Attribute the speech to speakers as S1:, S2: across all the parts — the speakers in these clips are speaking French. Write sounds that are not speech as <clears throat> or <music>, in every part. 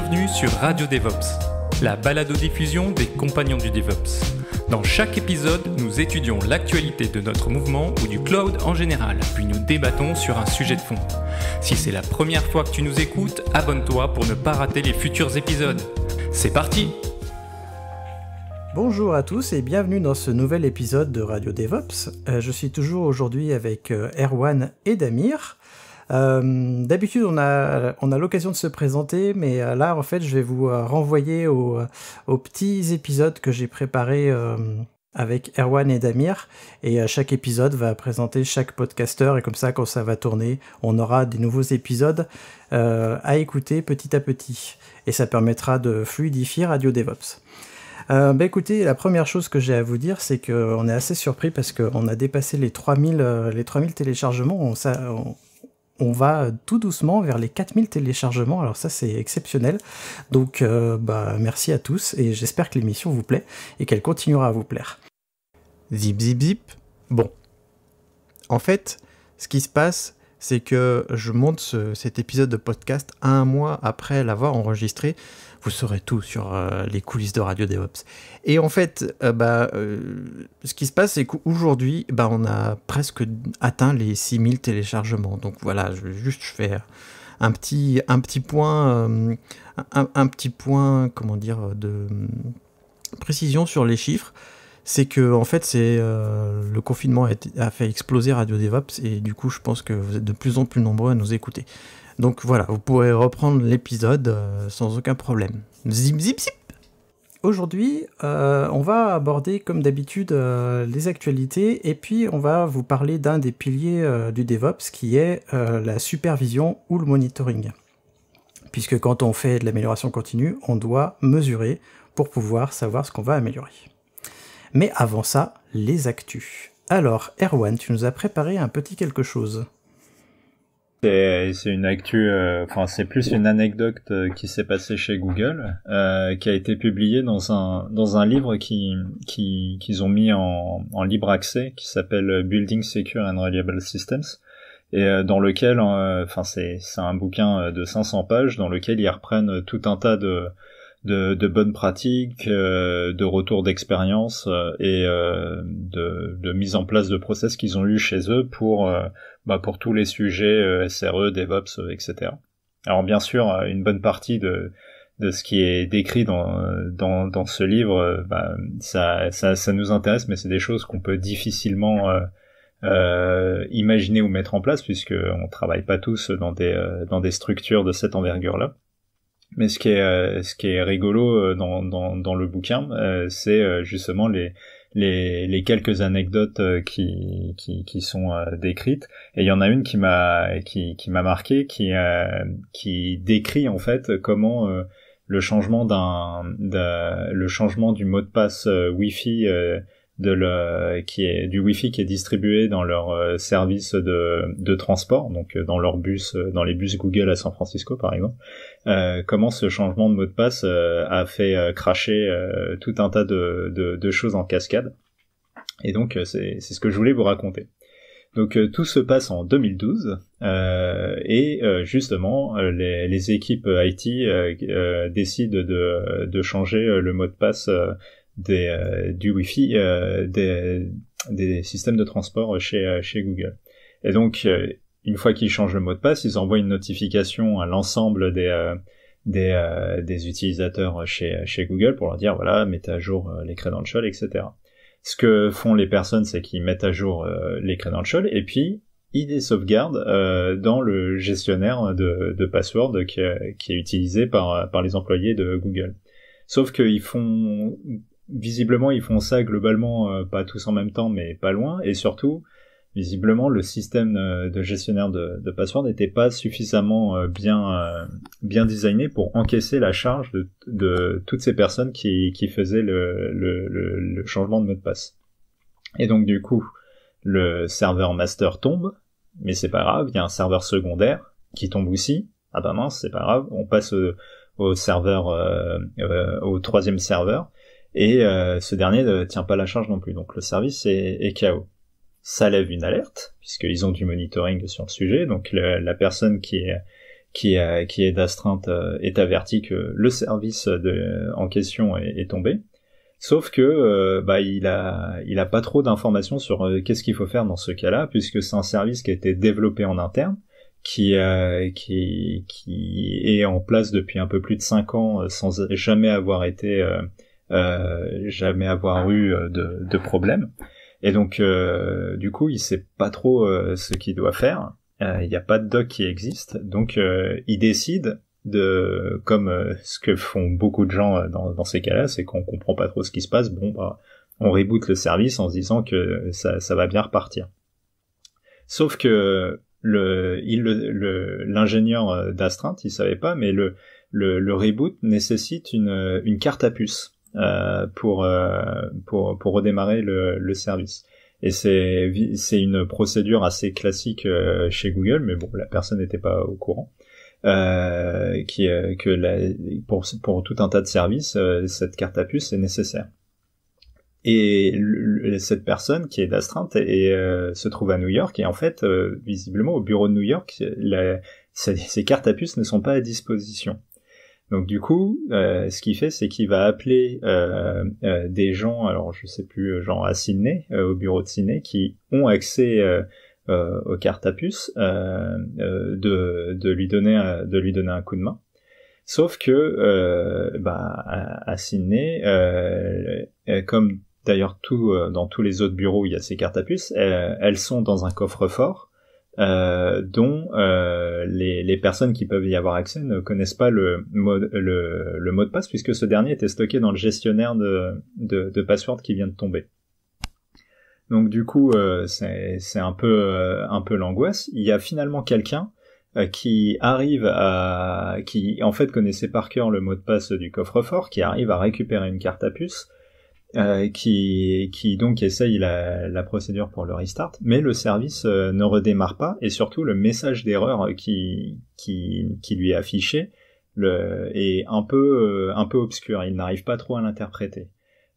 S1: bienvenue sur Radio DevOps, la balado-diffusion des compagnons du DevOps. Dans chaque épisode, nous étudions l'actualité de notre mouvement ou du cloud en général, puis nous débattons sur un sujet de fond. Si c'est la première fois que tu nous écoutes, abonne-toi pour ne pas rater les futurs épisodes. C'est parti
S2: Bonjour à tous et bienvenue dans ce nouvel épisode de Radio DevOps. Euh, je suis toujours aujourd'hui avec euh, Erwan et Damir. Euh, d'habitude, on a, on a l'occasion de se présenter, mais euh, là, en fait, je vais vous euh, renvoyer aux petits épisodes que j'ai préparés avec Erwan et Damir. Et chaque épisode va présenter chaque podcasteur. Et comme ça, quand ça va tourner, on aura des nouveaux épisodes à écouter petit à petit. Et ça permettra de fluidifier Radio DevOps. Euh, bah, écoutez, la première chose que j'ai à vous dire, c'est qu'on est assez surpris parce qu'on a dépassé les 3000, les 3000 téléchargements. On, ça, on va euh, tout doucement vers les 4000 téléchargements. Alors ça, c'est exceptionnel. Donc, euh, bah, merci à tous et j'espère que l'émission vous plaît et qu'elle continuera à vous plaire. Zip, zip, zip. Bon. En fait, ce qui se passe, c'est que je monte cet épisode de podcast un mois après l'avoir enregistré vous tout sur euh, les coulisses de Radio DevOps. Et en fait, euh, bah, euh, ce qui se passe, c'est qu'aujourd'hui, bah, on a presque atteint les 6000 téléchargements. Donc voilà, je vais juste faire un petit, un petit point, un, petit point, comment dire, de précision sur les chiffres. C'est que en fait, c'est le confinement a, fait exploser Radio DevOps et du coup, je pense que vous êtes de plus en plus nombreux à nous écouter. Donc voilà, vous pourrez reprendre l'épisode euh, sans aucun problème. Zip, zip, zip Aujourd'hui, euh, on va aborder comme d'habitude euh, les actualités et puis on va vous parler d'un des piliers du DevOps qui est la supervision ou le monitoring. Puisque quand on fait de l'amélioration continue, on doit mesurer pour pouvoir savoir ce qu'on va améliorer. Mais avant ça, les actus. Alors, Erwan, tu nous as préparé un petit quelque chose.
S1: C'est une actu, euh, enfin c'est plus une anecdote euh, qui s'est passée chez Google, euh, qui a été publiée dans un dans un livre qui qu'ils ont mis en, en, libre accès, qui s'appelle Building Secure and Reliable Systems, et dans lequel, enfin c'est c'est un bouquin de 500 pages dans lequel ils reprennent tout un tas de de, bonnes pratiques, euh, de retour d'expérience euh, et euh, de, mise en place de process qu'ils ont eu chez eux pour bah, pour tous les sujets SRE, DevOps, etc. Alors bien sûr, une bonne partie de de ce qui est décrit dans dans, dans ce livre, bah, ça, ça, ça nous intéresse, mais c'est des choses qu'on peut difficilement imaginer ou mettre en place puisque on travaille pas tous dans des dans des structures de cette envergure là. Mais ce qui est, euh, ce qui est rigolo euh, dans, dans, dans le bouquin, euh, c'est justement les, les, les, quelques anecdotes qui, qui, qui, sont décrites. Et il y en a une qui m'a qui, qui m'a marqué, qui, qui décrit en fait comment le changement d'un le changement du mot de passe Wi-Fi de le, qui est du Wi-Fi qui est distribué dans leur euh, service de, de transport, donc euh, dans leur bus, euh, dans les bus Google à San Francisco par exemple. comment ce changement de mot de passe a fait cracher tout un tas de, de, choses en cascade. Et donc c'est ce que je voulais vous raconter. Donc tout se passe en 2012 et justement les, les, équipes IT décident de, de changer le mot de passe des, euh, du Wi-Fi euh, des, des, systèmes de transport chez, euh, chez Google. Et donc, une fois qu'ils changent le mot de passe, ils envoient une notification à l'ensemble des, des, des, utilisateurs chez, chez Google pour leur dire, voilà, mettez à jour les credentials, etc. Ce que font les personnes, c'est qu'ils mettent à jour les credentials et puis ils les sauvegardent dans le gestionnaire de, de password qui, qui, est utilisé par, par les employés de Google. Sauf qu'ils font visiblement, ils font ça globalement, euh, pas tous en même temps, mais pas loin. Et surtout, visiblement, le système euh, de gestionnaire de, de password n'était pas suffisamment euh, bien, bien designé pour encaisser la charge de, de toutes ces personnes qui, faisaient le, changement de mot de passe. Et donc, du coup, le serveur master tombe, mais c'est pas grave, il y a un serveur secondaire qui tombe aussi. Ah bah mince, c'est pas grave, on passe au, au serveur, au troisième serveur et euh, ce dernier ne tient pas la charge non plus, donc le service est, est KO. Ça lève une alerte, puisqu'ils ont du monitoring sur le sujet, donc la personne qui est qui, est, euh, qui est d'astreinte euh, est avertie que le service de, en question est, tombé. Sauf que bah, il a il a pas trop d'informations sur qu'est-ce qu'il faut faire dans ce cas-là, puisque c'est un service qui a été développé en interne, qui qui qui est en place depuis un peu plus de cinq ans sans jamais avoir été euh, jamais avoir eu euh, de, de problème. Et donc, euh, du coup, il sait pas trop ce qu'il doit faire. Il n'y a pas de doc qui existe, donc il décide de comme ce que font beaucoup de gens dans, ces cas-là, c'est qu'on comprend pas trop ce qui se passe. Bon, bah, on reboot le service en se disant que ça, ça va bien repartir. Sauf que le, l'ingénieur d'astreinte, il savait pas, mais le, le, le reboot nécessite une, une carte à puce. Euh, pour, euh, pour, pour redémarrer le, service. Et c'est une procédure assez classique euh, chez Google, mais bon, la personne n'était pas au courant. qui, que pour, pour, tout un tas de services, cette carte à puce est nécessaire. Et cette personne qui est d'astreinte et, se trouve à New York et en fait, visiblement au bureau de New York, ces, cartes à puce ne sont pas à disposition. Donc du coup, euh, ce qu'il fait, c'est qu'il va appeler euh, euh, des gens, alors je sais plus, genre à Sydney, au bureau de Sydney, qui ont accès aux cartes à puce, de, de, lui donner, de lui donner un coup de main. Sauf que bah, à, Sydney, Sydney, comme d'ailleurs tout dans tous les autres bureaux où il y a ces cartes à puce, elles sont dans un coffre-fort euh, dont euh, les, personnes qui peuvent y avoir accès ne connaissent pas le, mot de passe puisque ce dernier était stocké dans le gestionnaire de, de, de password qui vient de tomber. Donc du coup, euh, c'est un peu, un peu l'angoisse. Il y a finalement quelqu'un qui arrive à qui en fait connaissait par cœur le mot de passe du coffre-fort, qui arrive à récupérer une carte à puce euh, qui, qui donc essaye la, la, procédure pour le restart, mais le service euh, ne redémarre pas et surtout le message d'erreur qui, qui, qui, lui est affiché le, est un peu, euh, un peu obscur, il n'arrive pas trop à l'interpréter.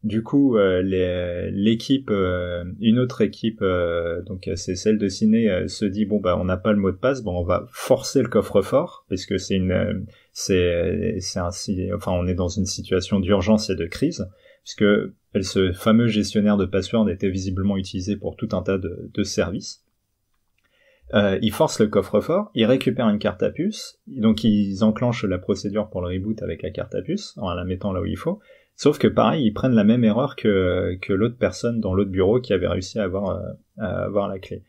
S1: Du coup, l'équipe, une autre équipe, donc c'est celle de Ciné, se dit bon bah on n'a pas le mot de passe, bon on va forcer le coffre-fort parce que c'est une, c'est, c'est enfin on est dans une situation d'urgence et de crise puisque ce fameux gestionnaire de password était visiblement utilisé pour tout un tas de, services. Euh, ils forcent le coffre-fort, ils récupèrent une carte à puce, donc ils enclenchent la procédure pour le reboot avec la carte à puce, en la mettant là où il faut. Sauf que pareil, ils prennent la même erreur que, l'autre personne dans l'autre bureau qui avait réussi à avoir, euh, à la clé.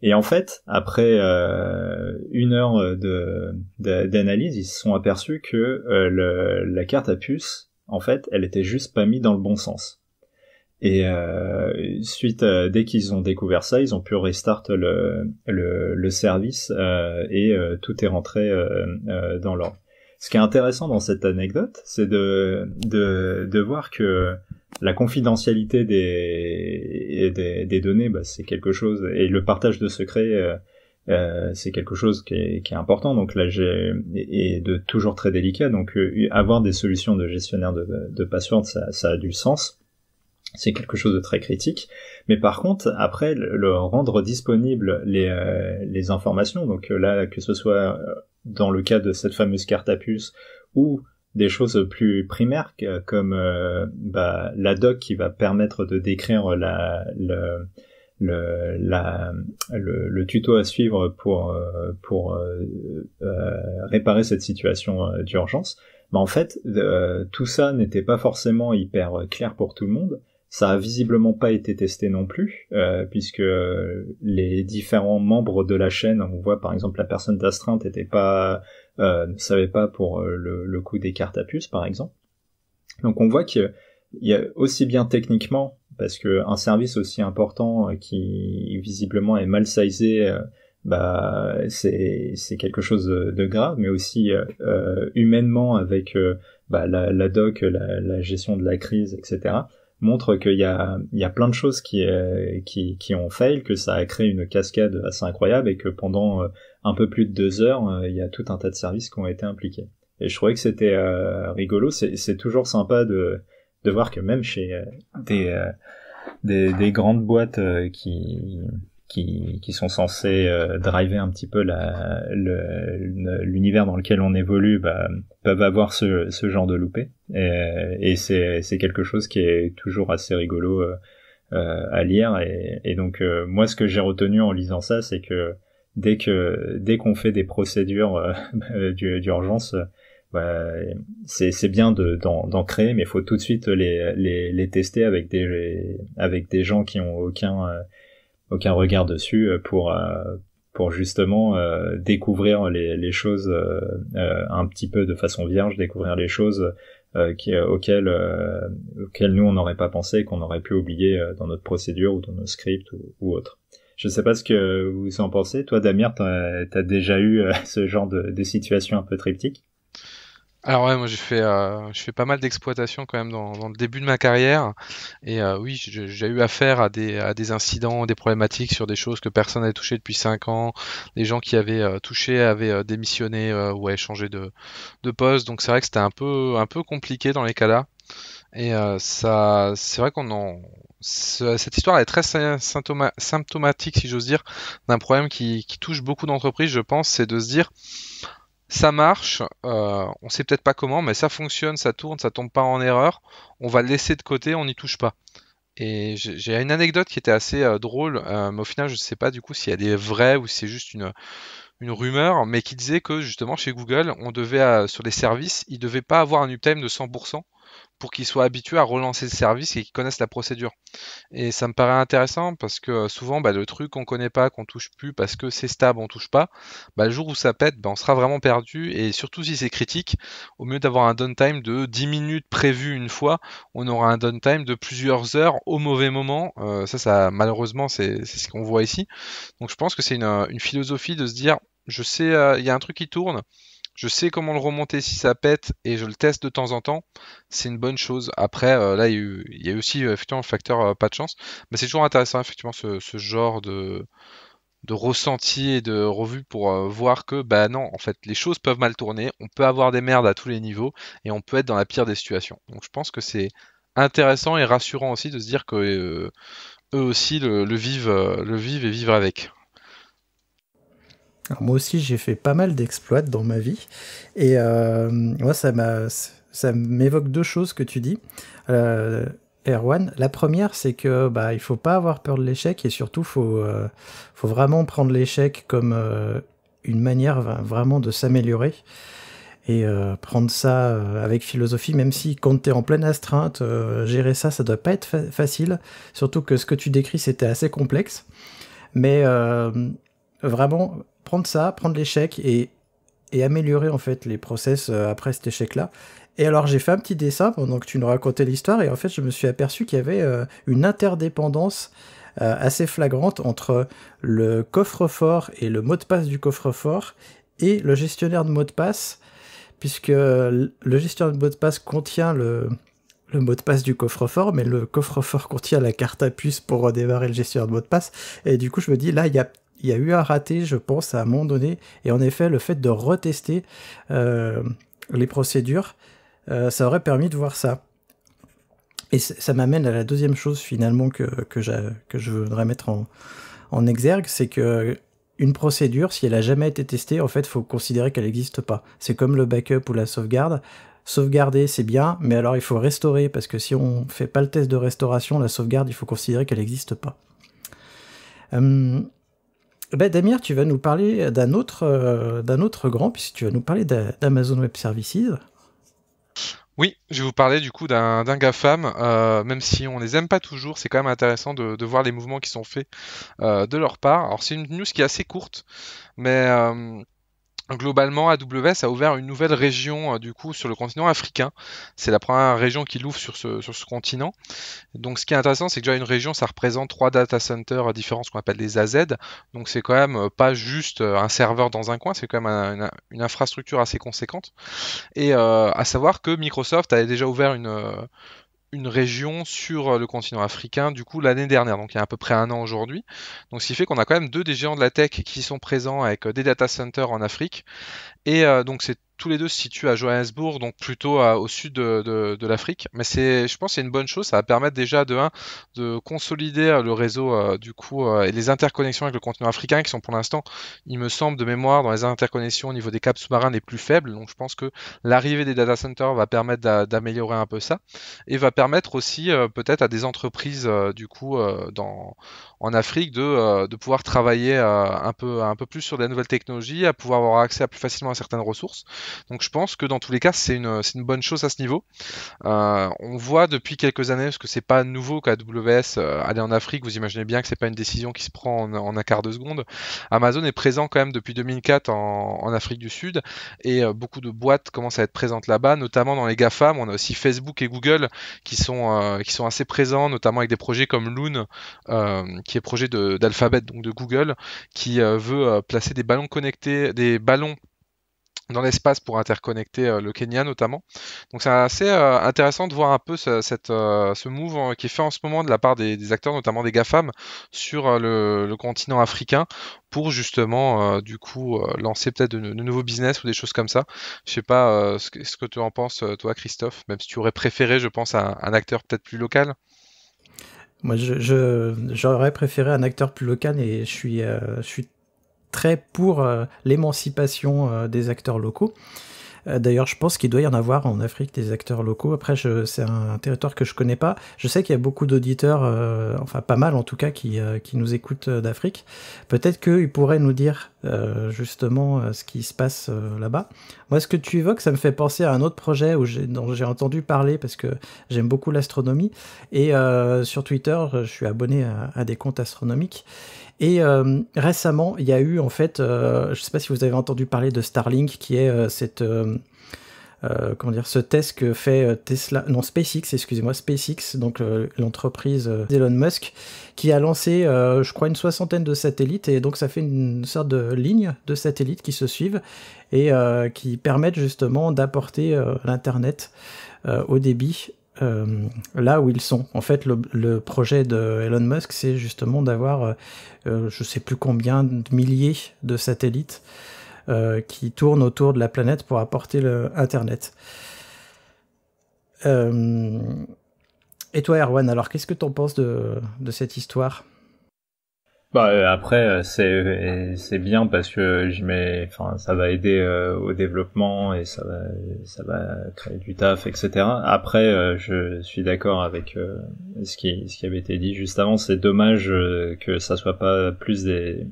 S1: Et en fait, après euh, une heure d'analyse, ils se sont aperçus que euh, la carte à puce, en fait, elle était juste pas mise dans le bon sens. Et euh, suite, euh, dès qu'ils ont découvert ça, ils ont pu restart le, le, service euh, et tout est rentré dans l'ordre. Ce qui est intéressant dans cette anecdote, c'est de, de, de, voir que la confidentialité des, des, des données, bah, c'est quelque chose, et le partage de secrets, c'est quelque chose qui est, important. Donc là, j'ai et de toujours très délicat. Donc avoir des solutions de gestionnaire de, de ça a du sens c'est quelque chose de très critique. Mais par contre, après, le, rendre disponible les, euh, informations, donc euh, là, que ce soit euh, dans le cas de cette fameuse carte à puce ou des choses plus primaires comme bah, la doc qui va permettre de décrire la, le, le, le, tuto à suivre pour, pour réparer cette situation d'urgence. Bah en fait, tout ça n'était pas forcément hyper clair pour tout le monde. Ça a visiblement pas été testé non plus, euh, puisque euh, les différents membres de la chaîne, on voit par exemple la personne d'astreinte était pas, euh, ne savait pas pour le, le, coup des cartes à puce par exemple. Donc on voit qu'il y a aussi bien techniquement, parce que un service aussi important qui visiblement est mal sizé, bah c'est quelque chose de, grave, mais aussi humainement avec bah, la, la, doc, la gestion de la crise, etc montre qu'il y a, il y a plein de choses qui, euh, qui, qui ont fail, que ça a créé une cascade assez incroyable et que pendant euh, un peu plus de deux heures, euh, il y a tout un tas de services qui ont été impliqués. Et je trouvais que c'était rigolo, c'est toujours sympa de, de voir que même chez des, des, des grandes boîtes qui qui, qui sont censés euh, driver un petit peu la, le, l'univers dans lequel on évolue bah, peuvent avoir ce, ce genre de loupé. Et, et c'est, c'est quelque chose qui est toujours assez rigolo euh, euh, à lire. Et, et donc moi, ce que j'ai retenu en lisant ça, c'est que dès que dès qu'on fait des procédures <laughs> d'urgence, bah, c'est, c'est bien d'en, d'en créer, mais il faut tout de suite les, les, les tester avec des avec des gens qui ont aucun aucun regard dessus euh, pour euh, pour justement euh, découvrir les, choses un petit peu de façon vierge, découvrir les choses qui, auxquelles, nous on n'aurait pas pensé, qu'on aurait pu oublier dans notre procédure ou dans nos scripts ou, autre. Je ne sais pas ce que vous en pensez. Toi, Damir, tu as, déjà eu <laughs> ce genre de, de, situation un peu triptyque
S3: alors ouais, moi j'ai fait, euh, je fais pas mal d'exploitations quand même dans, le début de ma carrière. Et euh, oui, j'ai eu affaire à des, à des incidents, des problématiques sur des choses que personne n'avait touché depuis 5 ans. Les gens qui avaient euh, touché avaient démissionné ou avaient changé de, de poste. Donc c'est vrai que c'était un peu, un peu compliqué dans les cas-là. Et ça, c'est vrai qu'on en, cette histoire est très symptomatique, si j'ose dire, d'un problème qui, qui, touche beaucoup d'entreprises, je pense, c'est de se dire ça marche, euh, on sait peut-être pas comment, mais ça fonctionne, ça tourne, ça tombe pas en erreur, on va le laisser de côté, on n'y touche pas. Et j'ai une anecdote qui était assez euh, drôle, euh, mais au final je ne sais pas du coup s'il y a des vrais ou si c'est juste une, une rumeur, mais qui disait que justement chez Google, on devait, euh, sur les services, ils ne devaient pas avoir un uptime de 100% pour qu'ils soient habitués à relancer le service et qu'ils connaissent la procédure. Et ça me paraît intéressant parce que euh, souvent, bah, le truc qu'on connaît pas, qu'on touche plus parce que c'est stable, on touche pas, bah, le jour où ça pète, ben on sera vraiment perdu. Et surtout si c'est critique, au mieux d'avoir un downtime de 10 minutes prévu une fois, on aura un downtime de plusieurs heures au mauvais moment. Euh, ça, ça, malheureusement, c'est ce qu'on voit ici. Donc je pense que c'est une, euh, philosophie de se dire, je sais, il y a un truc qui tourne je sais comment le remonter si ça pète et je le teste de temps en temps. C'est une bonne chose. Après, euh, là, il y, a eu, aussi euh, effectivement le facteur euh, pas de chance. Mais c'est toujours intéressant, effectivement, ce, genre de, ressenti et de revue pour voir que bah non en fait les choses peuvent mal tourner, on peut avoir des merdes à tous les niveaux et on peut être dans la pire des situations. Donc je pense que c'est intéressant et rassurant aussi de se dire que eux aussi le, vivent le vivent et vivent avec
S2: moi aussi, j'ai fait pas mal d'exploits dans ma vie. Et euh, moi, ça ça m'évoque deux choses que tu dis. Euh, Erwan, la première, c'est que bah il faut pas avoir peur de l'échec et surtout faut euh, faut vraiment prendre l'échec comme euh, une manière vraiment de s'améliorer et prendre ça avec philosophie, même si quand tu es en pleine astreinte, gérer ça, ça doit pas être facile. Surtout que ce que tu décris, c'était assez complexe. Mais vraiment, prendre ça, prendre l'échec et, et améliorer en fait les process euh, après cet échec-là. Et alors j'ai fait un petit dessin pendant que tu nous racontais l'histoire et en fait je me suis aperçu qu'il y avait euh, une interdépendance euh, assez flagrante entre le coffre-fort et le mot de passe du coffre-fort et le gestionnaire de mot de passe puisque le gestionnaire de mot de passe contient le, le mot de passe du coffre-fort, mais le coffre-fort contient la carte à puce pour redémarrer le gestionnaire de mot de passe. Et du coup, je me dis, là, il y a il y a eu un raté, je pense, à un moment donné. Et en effet, le fait de retester euh, les procédures, euh, ça aurait permis de voir ça. Et ça m'amène à la deuxième chose finalement que, je voudrais mettre en, en exergue, c'est que une procédure, si elle n'a jamais été testée, en fait, faut considérer qu'elle n'existe pas. C'est comme le backup ou la sauvegarde. Sauvegarder, c'est bien, mais alors il faut restaurer, parce que si on ne fait pas le test de restauration, la sauvegarde, il faut considérer qu'elle n'existe pas. Hum, ben Damir, tu vas nous parler d'un autre, euh, autre grand, puisque tu vas nous parler d'Amazon Web Services.
S3: Oui, je vais vous parler du coup d'un GAFAM, euh, même si on les aime pas toujours, c'est quand même intéressant de, voir les mouvements qui sont faits euh, de leur part. Alors c'est une news qui est assez courte, mais euh, Globalement, AWS a ouvert une nouvelle région euh, du coup sur le continent africain. C'est la première région qui l'ouvre sur ce, sur ce continent. Donc, ce qui est intéressant, c'est que déjà une région, ça représente trois data centers euh, différents, ce qu'on appelle les AZ. Donc, c'est quand même euh, pas juste un serveur dans un coin, c'est quand même une, une, infrastructure assez conséquente. Et à savoir que Microsoft avait déjà ouvert une une région sur euh, le continent africain, du coup, l'année dernière, donc il y a à peu près un an aujourd'hui. Donc ce qui fait qu'on a quand même deux des géants de la tech qui sont présents avec euh, des data centers en Afrique. Et euh, donc c'est tous les deux se situent à Johannesburg, donc plutôt au sud de, l'Afrique. Mais c'est, je pense, c'est une bonne chose. Ça va permettre déjà de un, de consolider euh, le réseau euh, du coup euh, et les interconnexions avec le continent africain qui sont pour l'instant, il me semble de mémoire, dans les interconnexions au niveau des câbles sous-marins les plus faibles. Donc je pense que l'arrivée des data centers va permettre d'améliorer un peu ça et va permettre aussi peut-être à des entreprises du coup en Afrique de, pouvoir travailler un peu un peu plus sur des nouvelles technologies, à pouvoir avoir accès plus facilement à certaines ressources. Donc je pense que dans tous les cas, c'est une, bonne chose à ce niveau. Euh, on voit depuis quelques années, parce que c'est pas nouveau qu'AWS euh, allait aller en Afrique, vous imaginez bien que ce c'est pas une décision qui se prend en, un quart de seconde. Amazon est présent quand même depuis 2004 en, Afrique du Sud et euh, beaucoup de boîtes commencent à être présentes là-bas, notamment dans les GAFAM. On a aussi Facebook et Google qui sont, qui sont assez présents, notamment avec des projets comme Loon, qui est projet d'Alphabet, donc de Google, qui veut placer des ballons connectés, des ballons dans l'espace pour interconnecter euh, le Kenya notamment. Donc c'est assez euh, intéressant de voir un peu ce, cette, euh, ce mouvement qui est fait en ce moment de la part des, acteurs, notamment des GAFAM, sur le, continent africain pour justement du coup lancer peut-être de, nouveaux business ou des choses comme ça. Je sais pas ce, que, tu en penses toi Christophe, même si tu aurais préféré je pense un, un acteur peut-être plus local.
S2: Moi, j'aurais je, j'aurais préféré un acteur plus local et je suis, je suis très pour euh, l'émancipation euh, des acteurs locaux. Euh, d'ailleurs, je pense qu'il doit y en avoir en Afrique des acteurs locaux. Après, c'est un territoire que je connais pas. Je sais qu'il y a beaucoup d'auditeurs, enfin pas mal en tout cas, qui, qui nous écoutent d'Afrique. Peut-être qu'ils pourraient nous dire euh, justement euh, ce qui se passe euh, là-bas. Moi, ce que tu évoques, ça me fait penser à un autre projet dont j'ai entendu parler parce que j'aime beaucoup l'astronomie. Et sur Twitter, je suis abonné à, à des comptes astronomiques. Et récemment, il y a eu en fait, je ne sais pas si vous avez entendu parler de Starlink, qui est cette euh, comment dire, ce test que fait euh, Tesla, non SpaceX, excusez-moi, SpaceX, donc euh, l'entreprise d'Elon Musk, qui a lancé, je crois, une soixantaine de satellites, et donc ça fait une sorte de ligne de satellites qui se suivent et qui permettent justement d'apporter l'Internet au débit. là où ils sont. En fait, le, le projet de Elon Musk, c'est justement d'avoir, je sais plus combien, de milliers de satellites euh, qui tournent autour de la planète pour apporter le Internet. Euh, et toi, Erwan, alors qu'est-ce que tu en penses de, cette histoire
S1: bah, euh, après c'est bien parce que je mets enfin ça va aider au développement et ça va ça va créer du taf etc après je suis d'accord avec ce qui ce qui avait été dit juste avant c'est dommage que ça soit pas plus des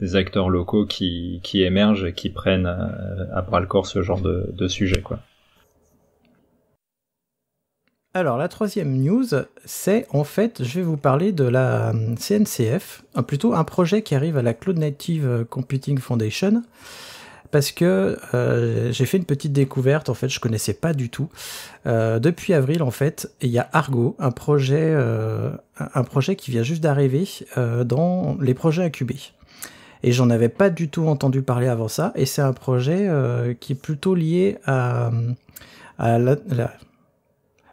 S1: des acteurs locaux qui, émergent et qui prennent euh, à, bras le corps ce genre de, sujet. Quoi.
S2: Alors la troisième news, c'est en fait, je vais vous parler de la euh, CNCF, euh, plutôt un projet qui arrive à la Cloud Native Computing Foundation, parce que j'ai fait une petite découverte, en fait, je ne connaissais pas du tout. depuis avril, en fait, il y a Argo, un projet, un projet qui vient juste d'arriver dans les projets incubés et j'en avais pas du tout entendu parler avant ça. Et c'est un projet euh, qui est plutôt lié à,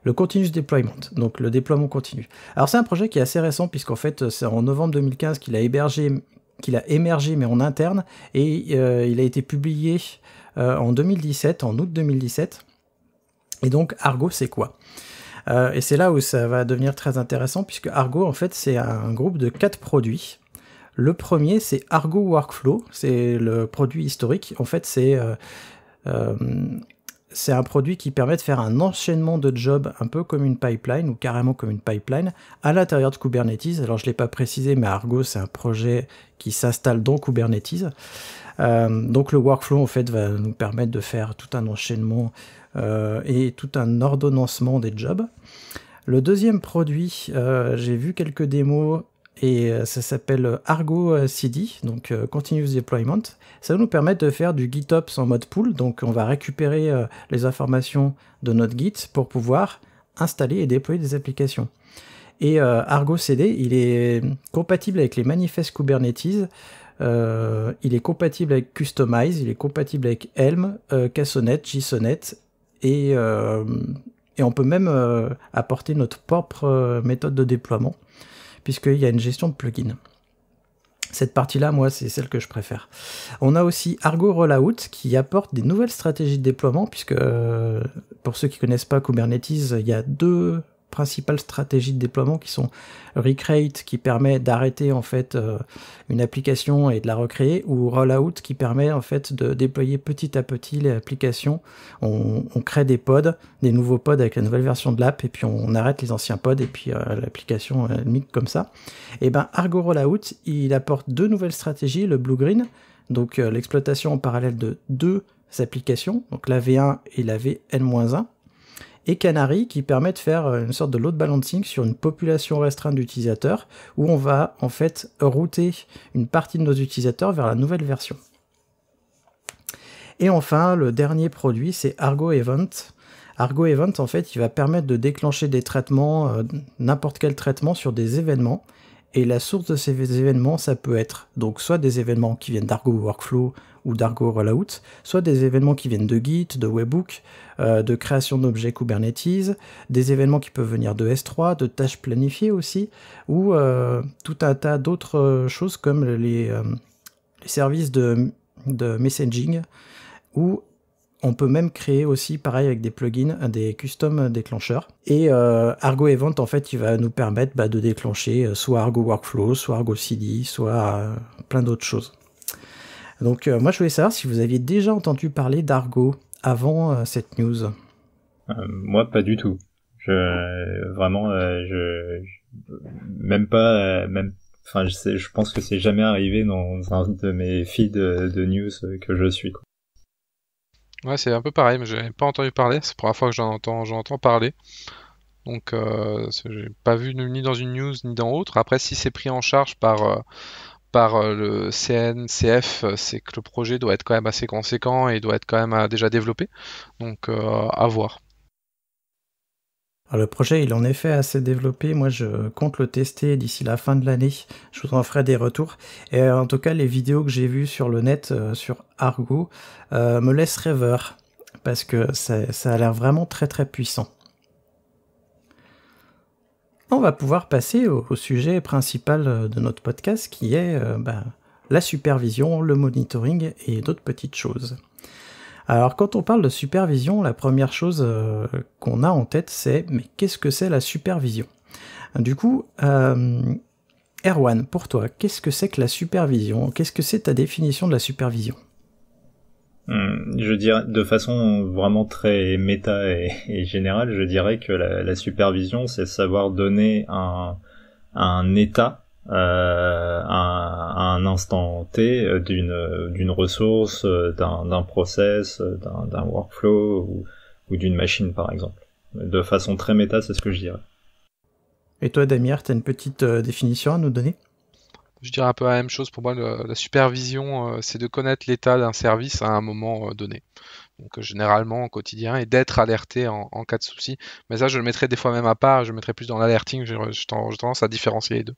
S2: le continuous deployment, donc le déploiement continu. Alors c'est un projet qui est assez récent puisqu'en fait c'est en novembre 2015 qu'il a hébergé qu'il a émergé mais en interne et euh, il a été publié euh, en 2017, en août 2017. Et donc Argo c'est quoi Et c'est là où ça va devenir très intéressant puisque Argo en fait c'est un groupe de quatre produits le premier, c'est Argo Workflow, c'est le produit historique. En fait, euh, euh, c'est un produit qui permet de faire un enchaînement de jobs un peu comme une pipeline ou carrément comme une pipeline à l'intérieur de Kubernetes. Alors je ne l'ai pas précisé, mais Argo, c'est un projet qui s'installe dans Kubernetes. Euh, donc le workflow, en fait, va nous permettre de faire tout un enchaînement et tout un ordonnancement des jobs. Le deuxième produit, j'ai vu quelques démos et euh, ça s'appelle euh, Argo euh, CD, donc Continuous Deployment. Ça va nous permettre de faire du GitOps en mode pool, donc on va récupérer les informations de notre Git pour pouvoir installer et déployer des applications. Et Argo CD, il est compatible avec les manifestes Kubernetes, il est compatible avec Customize, il est compatible avec Helm, euh, JSONet, et, et, on peut même apporter notre propre méthode de déploiement puisqu'il y a une gestion de plugins. Cette partie-là, moi, c'est celle que je préfère. On a aussi Argo Rollout qui apporte des nouvelles stratégies de déploiement, puisque euh, pour ceux qui ne connaissent pas Kubernetes, il y a deux principales stratégies de déploiement qui sont Recreate qui permet d'arrêter en fait euh, une application et de la recréer ou Rollout qui permet en fait de déployer petit à petit les applications. On, crée des pods, des nouveaux pods avec la nouvelle version de l'app et puis on, arrête les anciens pods et puis euh, l'application euh, comme ça. Et eh ben Argo Rollout, il apporte deux nouvelles stratégies, le Blue Green, donc euh, l'exploitation en parallèle de deux applications, donc la V1 et la VN-1 et Canary qui permet de faire euh, une sorte de load balancing sur une population restreinte d'utilisateurs où on va en fait router une partie de nos utilisateurs vers la nouvelle version. Et enfin, le dernier produit, c'est Argo Event. Argo Event, en fait, il va permettre de déclencher des traitements, euh, n'importe quel traitement sur des événements. Et la source de ces événements, ça peut être donc soit des événements qui viennent d'Argo Workflow ou d'Argo Rollout, soit des événements qui viennent de Git, de Webhook, euh, de création d'objets Kubernetes, des événements qui peuvent venir de S3, de tâches planifiées aussi, ou euh, tout un tas d'autres euh, choses comme les, services de, messaging, ou on peut même créer aussi, pareil, avec des plugins, des custom déclencheurs. Et Argo Event, en fait, il va nous permettre bah, de déclencher soit Argo Workflow, soit Argo CD, soit plein d'autres choses. Donc euh, moi je voulais savoir si vous aviez déjà entendu parler d'Argo avant euh, cette news. Euh,
S1: moi pas du tout. Je, vraiment, je, même pas, même enfin je, je pense que c'est jamais arrivé dans un de mes feeds de news que je suis.
S3: Ouais, c'est un peu pareil, mais je n'ai pas entendu parler. C'est la première fois que j'en entends, entends, parler. Donc, euh, j'ai pas vu ni dans une news ni dans autre. Après, si c'est pris en charge par par euh, le CNCF, euh, c'est que le projet doit être quand même assez conséquent et doit être quand même euh, déjà développé. Donc à voir.
S2: le projet, il est en assez développé. Moi, je compte le tester d'ici la fin de l'année. Je vous en ferai des retours. Et en tout cas, les vidéos que j'ai vues sur le net, sur Argo, me laissent rêveur. Parce que ça a l'air vraiment très très puissant on va pouvoir passer au, sujet principal euh, de notre podcast qui est euh, bah, la supervision, le monitoring et d'autres petites choses. Alors quand on parle de supervision, la première chose euh, qu'on a en tête c'est mais qu'est-ce que c'est la supervision Du coup, Erwan, pour toi, qu'est-ce que c'est que la supervision Qu'est-ce que c'est ta définition de la supervision
S1: Hmm, je dirais, de façon vraiment très méta et, générale, je dirais que la, supervision, c'est savoir donner un, un état euh, à, un instant T euh, d'une ressource, euh, d'un process, d'un workflow ou, d'une machine, par exemple. De façon très méta, c'est ce que je dirais.
S2: Et toi, Damir, tu as une petite définition à nous donner
S3: je dirais un peu la même chose. Pour moi, la supervision, euh, c'est de connaître l'état d'un service à un moment euh, donné. Donc, euh, généralement, au quotidien, et d'être alerté en, cas de souci. Mais ça, je le mettrais des fois même à part. Je le mettrais plus dans l'alerting. J'ai tendance à différencier les deux.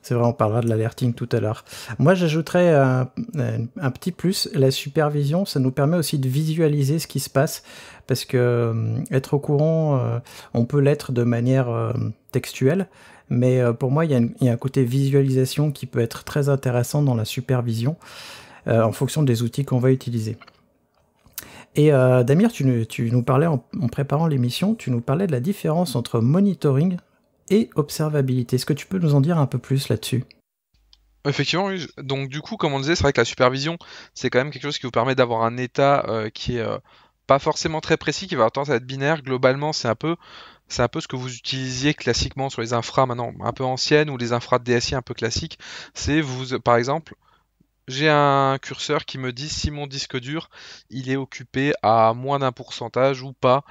S2: C'est vrai, on parlera de l'alerting tout à l'heure. Moi, j'ajouterais un, un, petit plus. La supervision, ça nous permet aussi de visualiser ce qui se passe, parce que être au courant, on peut l'être de manière textuelle, mais euh, pour moi, il y, a un côté visualisation qui peut être très intéressant dans la supervision euh, en fonction des outils qu'on va utiliser. Et euh, Damir, tu, nous parlais en, préparant l'émission, tu nous parlais de la différence entre monitoring et observabilité. Est-ce que tu peux nous en dire un peu plus là-dessus
S3: Effectivement, Donc du coup, comme on disait, c'est vrai que la supervision, c'est quand même quelque chose qui vous permet d'avoir un état qui est pas forcément très précis, qui va avoir tendance à être binaire. Globalement, c'est un peu c'est un peu ce que vous utilisiez classiquement sur les infras maintenant un peu anciennes ou les infras DSI un peu classiques. C'est vous, par exemple, j'ai un curseur qui me dit si mon disque dur il est occupé à moins d'un pourcentage ou pas,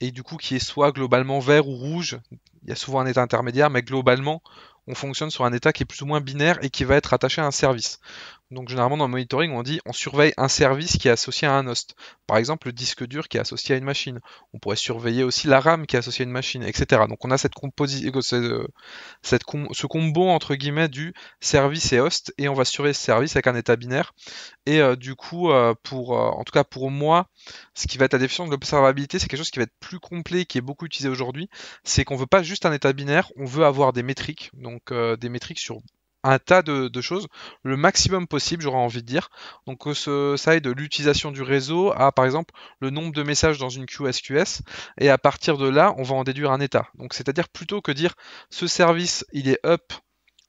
S3: et du coup qui est soit globalement vert ou rouge. Il y a souvent un état intermédiaire, mais globalement, on fonctionne sur un état qui est plus ou moins binaire et qui va être attaché à un service. Donc généralement dans le monitoring, on dit on surveille un service qui est associé à un host. Par exemple le disque dur qui est associé à une machine. On pourrait surveiller aussi la RAM qui est associée à une machine, etc. Donc on a cette euh, euh, ce combo entre guillemets du service et host, et on va surveiller ce service avec un état binaire. Et euh, du coup, pour, en tout cas pour moi, ce qui va être la définition de l'observabilité, c'est quelque chose qui va être plus complet, qui est beaucoup utilisé aujourd'hui. C'est qu'on veut pas juste un état binaire, on veut avoir des métriques, donc des métriques sur un tas de, choses, le maximum possible, j'aurais envie de dire. Donc euh, ce, ça aide de l'utilisation du réseau à, par exemple, le nombre de messages dans une queue SQS, et à partir de là, on va en déduire un état. Donc c'est-à-dire plutôt que dire ce service, il est up,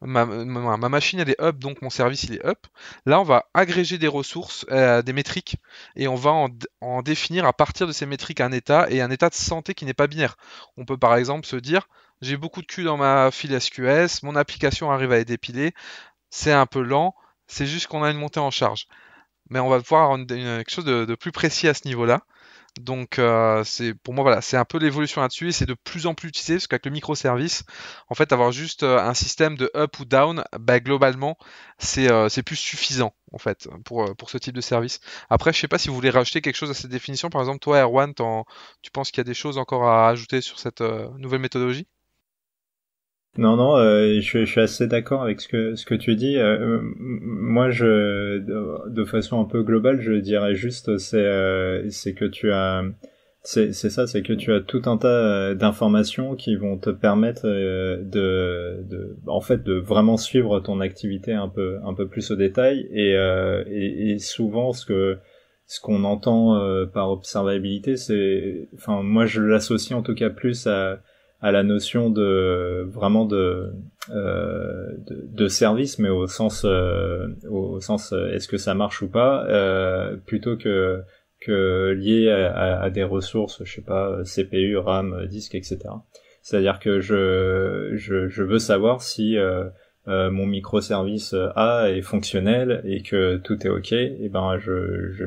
S3: Ma, machine elle est up, donc mon service il est up. Là, on va agréger des ressources, euh, des métriques, et on va en, en, définir à partir de ces métriques un état et un état de santé qui n'est pas binaire. On peut par exemple se dire, j'ai beaucoup de cul dans ma file SQS, mon application arrive à être dépilée, c'est un peu lent, c'est juste qu'on a une montée en charge. Mais on va voir quelque chose de, plus précis à ce niveau-là. Donc euh, pour moi voilà, c'est un peu l'évolution là-dessus et c'est de plus en plus utilisé parce qu'avec le microservice, en fait avoir juste euh, un système de up ou down, bah, globalement euh, c'est plus suffisant en fait pour, ce type de service. Après je ne sais pas si vous voulez rajouter quelque chose à cette définition, par exemple toi Erwan, tu penses qu'il y a des choses encore à ajouter sur cette nouvelle méthodologie
S1: non, non, euh, je, je, suis assez d'accord avec ce que, ce que tu dis. Euh, moi, je, de, façon un peu globale, je dirais juste, c'est euh, que tu as, c'est ça, c'est que tu as tout un tas euh, d'informations qui vont te permettre de, de, en fait, de vraiment suivre ton activité un peu, un peu plus au détail. Et, et, et souvent, ce que ce qu'on entend par observabilité, c'est, enfin, moi, je l'associe en tout cas plus à à la notion de vraiment de euh, de, service, mais au sens euh, au sens euh, est-ce que ça marche ou pas, plutôt que que lié à, à, des ressources, je sais pas CPU, RAM, disque, etc. C'est-à-dire que je, je, veux savoir si mon microservice A est fonctionnel et que tout est ok. Et ben je, je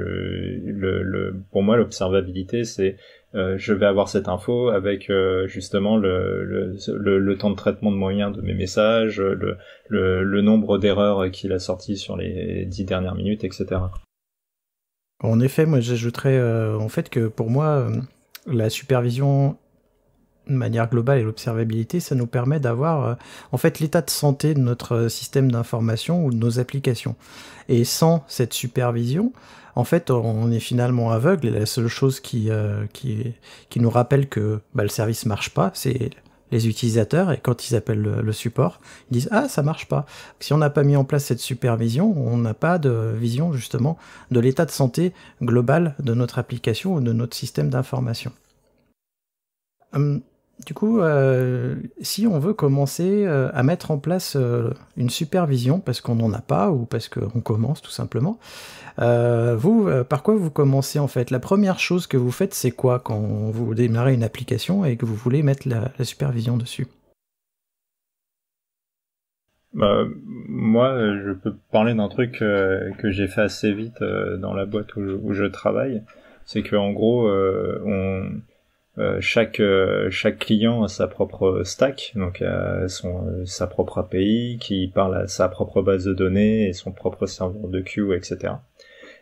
S1: le, le pour moi l'observabilité c'est euh, je vais avoir cette info avec euh, justement le, temps de traitement de moyen de mes messages, le, nombre d'erreurs qu'il a sorti sur les dix dernières minutes, etc.
S2: En effet, moi j'ajouterais euh, en fait que pour moi, la supervision de manière globale et l'observabilité, ça nous permet d'avoir euh, en fait l'état de santé de notre euh, système d'information ou de nos applications. Et sans cette supervision, en fait, on est finalement aveugle la seule chose qui, euh, qui, qui, nous rappelle que bah, le service marche pas, c'est les utilisateurs et quand ils appellent le, support, ils disent ah ça marche pas. Si on n'a pas mis en place cette supervision, on n'a pas de vision justement de l'état de santé global de notre application ou de notre système d'information. Hum, du coup, euh, si on veut commencer euh, à mettre en place euh, une supervision parce qu'on n'en a pas ou parce qu'on commence tout simplement, vous, par quoi vous commencez en fait La première chose que vous faites, c'est quoi quand vous démarrez une application et que vous voulez mettre la, supervision dessus
S1: bah, Moi, je peux parler d'un truc que j'ai fait assez vite dans la boîte où, où je travaille. C'est qu'en gros, on euh, chaque euh, chaque client a sa propre stack, donc euh, son sa propre API qui parle à sa propre base de données et son propre serveur de queue, etc.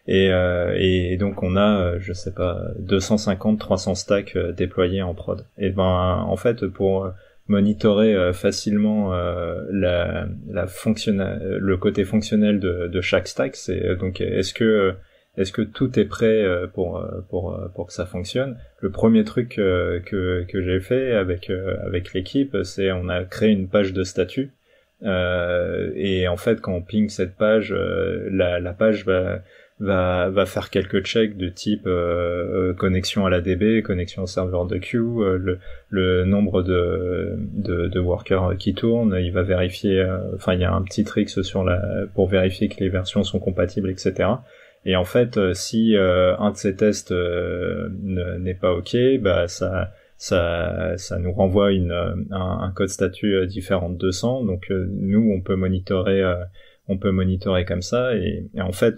S1: Et, et donc on a, je sais pas, 250, 300 stacks déployés en prod. Et ben en fait pour monitorer facilement la, la le côté fonctionnel de, de chaque stack, c'est donc est-ce que est-ce que tout est prêt euh, pour euh, pour euh, pour que ça fonctionne Le premier truc que que j'ai fait avec avec l'équipe, c'est on a créé une page de statut. et en fait, quand on ping cette page, la, page va va va faire quelques checks de type connexion à la DB, connexion au serveur de queue, le, nombre de, de, workers qui tournent, il va vérifier, enfin il y a un petit trick sur la pour vérifier que les versions sont compatibles, etc. Et en fait, euh, si euh, un de ces tests euh, n'est pas OK, bah ça, ça, ça nous renvoie une, un, code statut différent de 200. Donc nous, on peut monitorer on peut monitorer comme ça et, en fait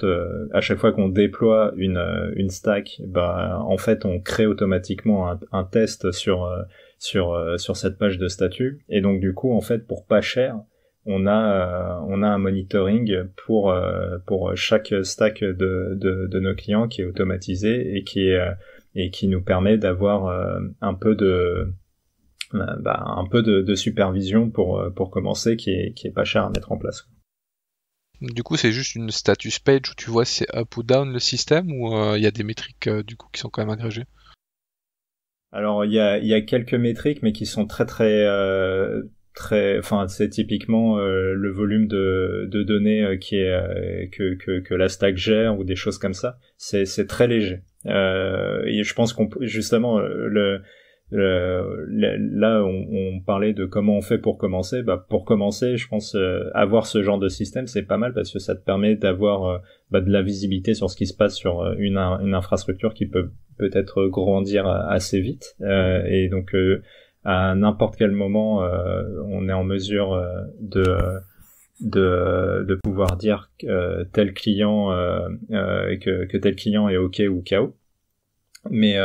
S1: à chaque fois qu'on déploie une, une stack bah en fait on crée automatiquement un, un test sur sur sur cette page de statut et donc du coup en fait pour pas cher on a euh, on a un monitoring pour euh, pour chaque stack de, de, nos clients qui est automatisé et qui est, euh, et qui nous permet d'avoir un peu de bah, un peu de, supervision pour pour commencer qui est qui est pas cher à mettre en place.
S3: Du coup, c'est juste une status page où tu vois si c'est up ou down le système ou il y a des métriques du coup qui sont quand même agrégées.
S1: Alors il y a, y a quelques métriques mais qui sont très très très, enfin c'est typiquement euh, le volume de, de données euh, qui est euh, que, que, que la stack gère ou des choses comme ça. C'est très léger. et je pense qu'on justement le là, on, parlait de comment on fait pour commencer. Bah, pour commencer, je pense avoir ce genre de système, c'est pas mal parce que ça te permet d'avoir bah, de la visibilité sur ce qui se passe sur une, une infrastructure qui peut peut-être grandir assez vite. et donc, à n'importe quel moment, euh, on est en mesure euh, euh, de de, pouvoir dire que tel client que, que, tel client est ok ou KO. Mais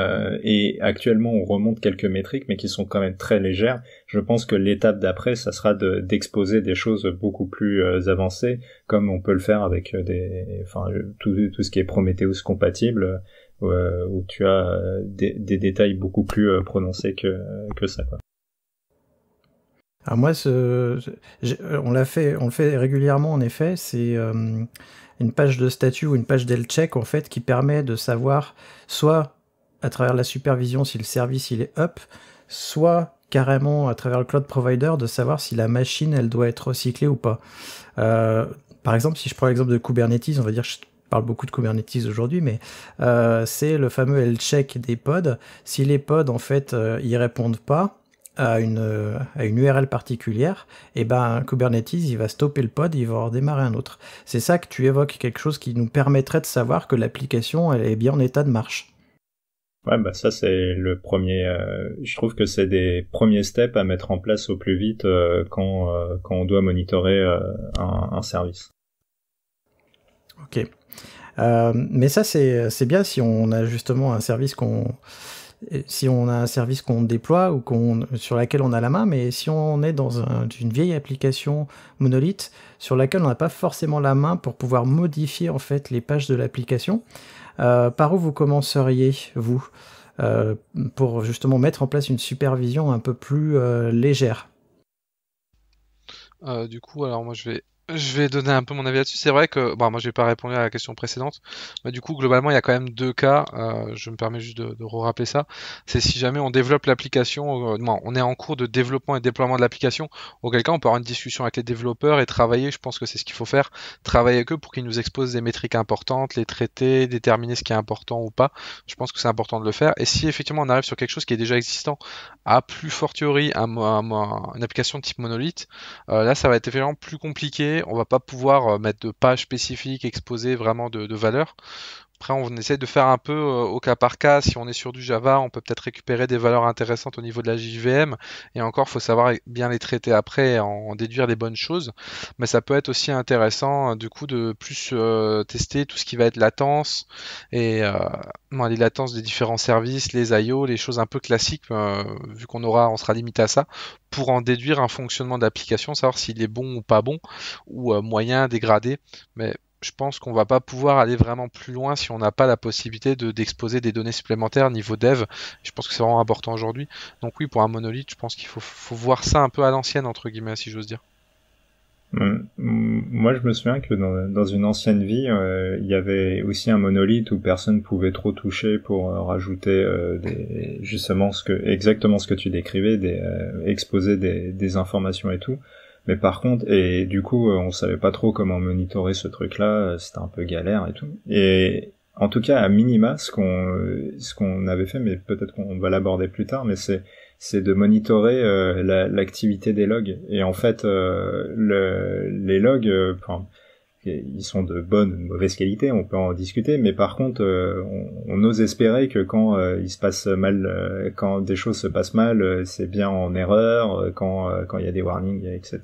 S1: et actuellement, on remonte quelques métriques, mais qui sont quand même très légères. Je pense que l'étape d'après, ça sera d'exposer des choses beaucoup plus avancées, comme on peut le faire avec des, enfin, tout, tout ce qui est Prometheus compatible. Euh, où, tu as euh, des, détails beaucoup plus euh, prononcés que, que ça. Quoi.
S2: moi, ce, on l'a fait, on le fait régulièrement en effet. C'est une page de statut ou une page check, en fait qui permet de savoir soit à travers la supervision si le service il est up, soit carrément à travers le cloud provider de savoir si la machine elle doit être recyclée ou pas. par exemple, si je prends l'exemple de Kubernetes, on va dire je parle beaucoup de Kubernetes aujourd'hui, mais euh, c'est le fameux l check des pods. Si les pods, en fait, euh, ils répondent pas à une, euh, à une URL particulière, et eh ben Kubernetes, il va stopper le pod, il va redémarrer un autre. C'est ça que tu évoques, quelque chose qui nous permettrait de savoir que l'application, elle est bien en état de marche.
S1: Ouais, bah ça c'est le premier. Euh, je trouve que c'est des premiers steps à mettre en place au plus vite quand, quand on doit monitorer un, service.
S2: Ok. Euh, mais ça, c'est bien si on a justement un service qu'on si on a un service qu'on déploie ou qu'on sur laquelle on a la main, mais si on est dans une vieille application monolithe sur laquelle on n'a pas forcément la main pour pouvoir modifier en fait les pages de l'application, euh, par où vous commenceriez vous euh, pour justement mettre en place une supervision un peu plus légère
S3: Du coup, alors moi je vais je vais donner un peu mon avis là-dessus. C'est vrai que, bon, moi, n'ai pas répondu à la question précédente, mais du coup, globalement, il y a quand même deux cas. Euh, je me permets juste de, re rappeler ça. C'est si jamais on développe l'application, euh, on est en cours de développement et déploiement de l'application. Auquel cas, on peut avoir une discussion avec les développeurs et travailler. Je pense que c'est ce qu'il faut faire. Travailler avec eux pour qu'ils nous exposent des métriques importantes, les traiter, déterminer ce qui est important ou pas. Je pense que c'est important de le faire. Et si effectivement on arrive sur quelque chose qui est déjà existant, à plus fortiori un, une application type monolithe, euh, là, ça va être évidemment plus compliqué on va pas pouvoir euh, mettre de pages spécifiques, exposer vraiment de, de valeur. Après, on essaie de faire un peu euh, au cas par cas. Si on est sur du Java, on peut peut-être récupérer des valeurs intéressantes au niveau de la JVM. Et encore, faut savoir bien les traiter après et en, déduire les bonnes choses. Mais ça peut être aussi intéressant, euh, du coup, de plus euh, tester tout ce qui va être latence et les latences des différents services, les IO, les choses un peu classiques, vu qu'on aura, on sera limité à ça, pour en déduire un fonctionnement d'application, savoir s'il est bon ou pas bon, ou moyen, dégradé. Mais je pense qu'on va pas pouvoir aller vraiment plus loin si on n'a pas la possibilité de d'exposer des données supplémentaires niveau dev. Je pense que c'est vraiment important aujourd'hui. Donc oui, pour un monolithe, je pense qu'il faut, voir ça un peu à l'ancienne entre guillemets, si j'ose dire.
S1: Hum, moi, je me souviens que dans, une ancienne vie, euh, il y avait aussi un monolithe où personne pouvait trop toucher pour euh, rajouter euh, justement ce que exactement ce que tu décrivais, des, exposer des informations et tout. Mais par contre, et du coup, euh, on savait pas trop comment monitorer ce truc-là, euh, c'était un peu galère et tout. Et en tout cas, à minima, ce qu'on euh, ce qu'on avait fait, mais peut-être qu'on va l'aborder plus tard, mais c'est c'est de monitorer l'activité des logs. Et en fait, le, les logs, enfin, ils sont de bonne ou de mauvaise qualité, on peut en discuter, mais par contre, euh, on, ose espérer que quand euh, il se passe mal, euh, quand des choses se passent mal, c'est bien en erreur, quand quand il y a des warnings, etc.,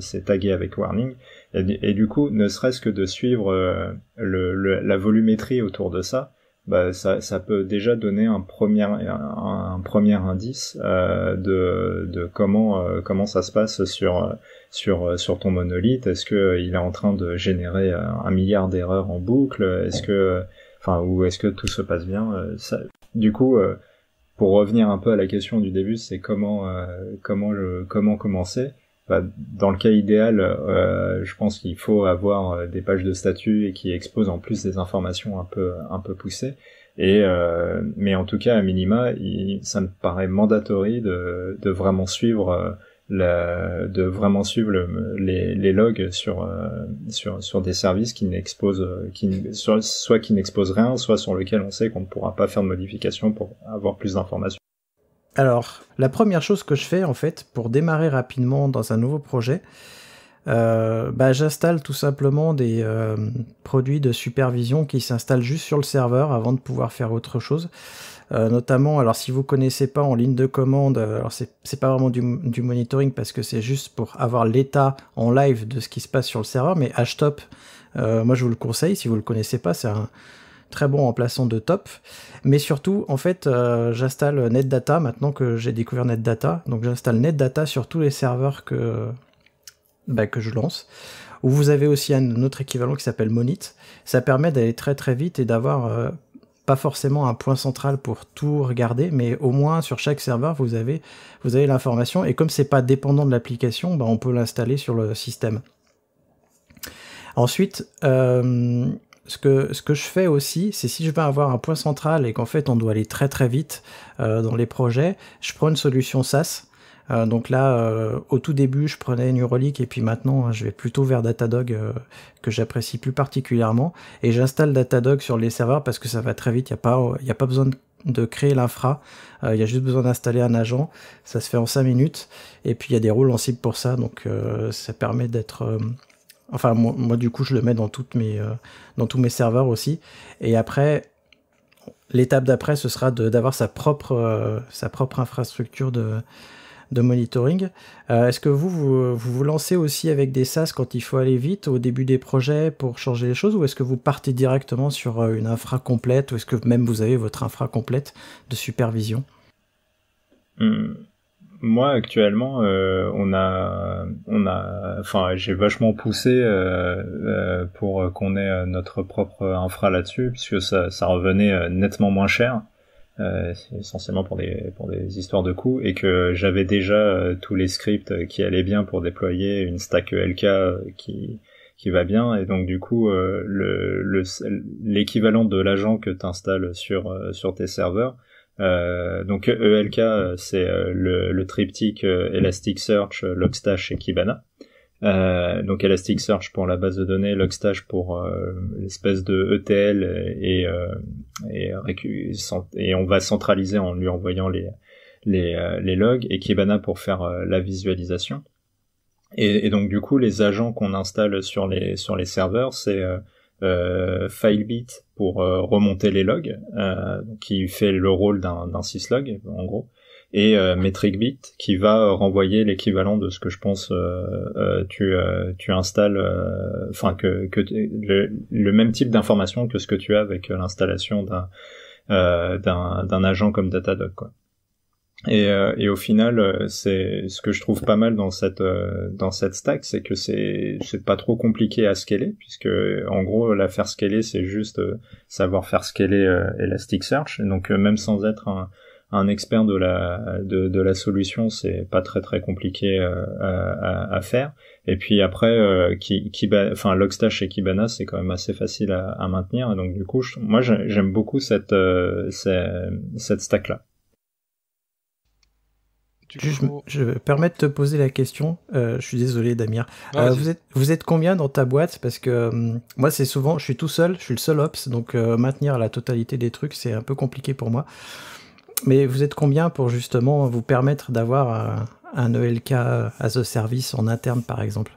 S1: c'est tagué avec warning, et, du coup, ne serait-ce que de suivre la volumétrie autour de ça, bah, ça, ça, peut déjà donner un premier, un, premier indice euh, de, de, comment, euh, comment ça se passe sur, sur, sur ton monolithe. Est-ce qu'il euh, il est en train de générer euh, un milliard d'erreurs en boucle Est-ce que, enfin, ou est-ce que tout se passe bien Du coup, pour revenir un peu à la question du début, c'est comment, comment, je comment commencer bah, dans le cas idéal, euh, je pense qu'il faut avoir euh, des pages de statut et qui exposent en plus des informations un peu un peu poussées. Et euh, mais en tout cas, à minima, ça me paraît mandatory de, vraiment suivre la, de vraiment suivre les, logs sur, sur des services qui n'exposent qui soit, qui n'exposent rien, soit sur lequel on sait qu'on ne pourra pas faire de
S2: modification pour avoir plus d'informations. Alors, la première chose que je fais, en fait, pour démarrer rapidement dans un nouveau projet, euh, bah, j'installe tout simplement des euh, produits de supervision qui s'installent juste sur le serveur avant de pouvoir faire autre chose. Euh, notamment, alors si vous connaissez pas en ligne de commande, alors c'est pas vraiment du, monitoring parce que c'est juste pour avoir l'état en live de ce qui se passe sur le serveur, mais HTOP, moi je vous le conseille, si vous le connaissez pas, c'est un, très bon en plaçant de top. Mais surtout, en fait, euh, j'installe NetData maintenant que j'ai découvert NetData. Donc j'installe NetData sur tous les serveurs que, bah, que je lance. Ou vous avez aussi un autre équivalent qui s'appelle Monit. Ça permet d'aller très très vite et d'avoir euh, pas forcément un point central pour tout regarder, mais au moins sur chaque serveur vous avez vous avez l'information. Et comme c'est pas dépendant de l'application, bah, on peut l'installer sur le système. Ensuite, euh, ce que, je fais aussi, c'est si je veux avoir un point central et qu'en fait on doit aller très très vite euh, dans les projets, je prends une solution SaaS. Euh, donc là, euh, au tout début, je prenais Neuralink et puis maintenant, hein, je vais plutôt vers Datadog que j'apprécie plus particulièrement. Et j'installe Datadog sur les serveurs parce que ça va très vite, il n'y a, pas, a pas besoin de créer l'infra. Il y a juste besoin d'installer un agent. Ça se fait en 5 minutes. Et puis il y a des rôles en cible pour ça. Donc ça permet d'être Enfin, moi, du coup, je le mets dans, toutes mes, euh, dans tous mes serveurs aussi. Et après, l'étape d'après, ce sera d'avoir sa, propre euh, sa propre infrastructure de, monitoring. Euh, est-ce que vous, vous, vous, lancez aussi avec des sas quand il faut aller vite au début des projets pour changer les choses ou est-ce que vous partez directement sur une infra complète ou est-ce que même vous avez votre infra complète de supervision
S1: hmm moi actuellement euh, on a on a enfin j'ai vachement poussé euh, euh pour qu'on ait euh, notre propre infra là-dessus puisque ça, ça revenait nettement moins cher essentiellement pour des pour des histoires de coûts et que j'avais déjà tous les scripts qui allaient bien pour déployer une stack ELK qui qui va bien et donc du coup le l'équivalent de l'agent que tu installes sur sur tes serveurs euh, donc ELK, c'est euh, le, le, triptyque euh, Elasticsearch, Logstash et Kibana. Euh, donc Elasticsearch pour la base de données, Logstash pour euh, l'espèce de ETL et, et, et, on va centraliser en lui envoyant les, les, les logs et Kibana pour faire la visualisation. Et, et, donc du coup, les agents qu'on installe sur les sur les serveurs, c'est euh, Filebit pour euh, remonter les logs, euh, qui fait le rôle d'un syslog en gros, et MetricBit qui va renvoyer l'équivalent de ce que je pense tu, tu installes, enfin que, que le, même type d'information que ce que tu as avec l'installation d'un d'un agent comme Datadog quoi. Euh, et, au final, euh, c'est ce que je trouve pas mal dans cette euh, dans cette stack, c'est que c'est c'est pas trop compliqué à scaler, puisque en gros la faire scaler, c'est juste savoir faire scaler Elasticsearch. Donc même sans être un, expert de la de, de la solution, c'est pas très très compliqué à, faire. Et puis après, qui, enfin Logstash et Kibana, c'est quand même assez facile à, maintenir. donc du coup, moi j'aime beaucoup cette cette, cette stack là
S2: je, vais permets de te poser la question. Euh, je suis désolé, Damir. Euh, vous, êtes, combien dans ta boîte Parce que euh, moi, c'est souvent, je suis tout seul, je suis le seul ops, donc maintenir la totalité des trucs, c'est un peu compliqué pour moi. Mais vous êtes combien pour justement vous permettre d'avoir un, un, ELK as a service en interne, par exemple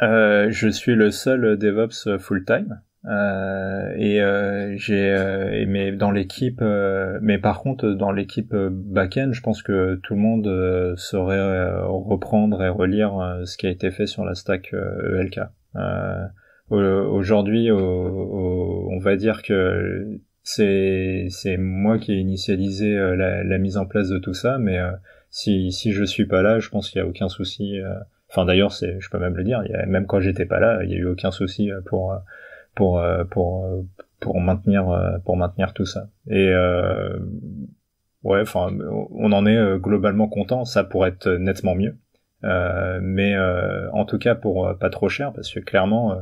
S1: Je suis le seul DevOps full-time. Euh, et euh, j'ai euh, mais dans l'équipe euh, mais par contre dans l'équipe euh, back-end je pense que tout le monde saurait reprendre et relire ce qui a été fait sur la stack ELK e aujourd'hui on va dire que c'est c'est moi qui ai initialisé la, mise en place de tout ça mais si si je suis pas là je pense qu'il y a aucun souci enfin d'ailleurs c'est je peux même le dire même quand j'étais pas là il y a eu aucun souci pour pour euh, pour euh, pour maintenir euh, pour maintenir tout ça. Et ouais, enfin, on en est globalement content. Ça pourrait être nettement mieux, mais en tout cas pour pas trop cher, parce que clairement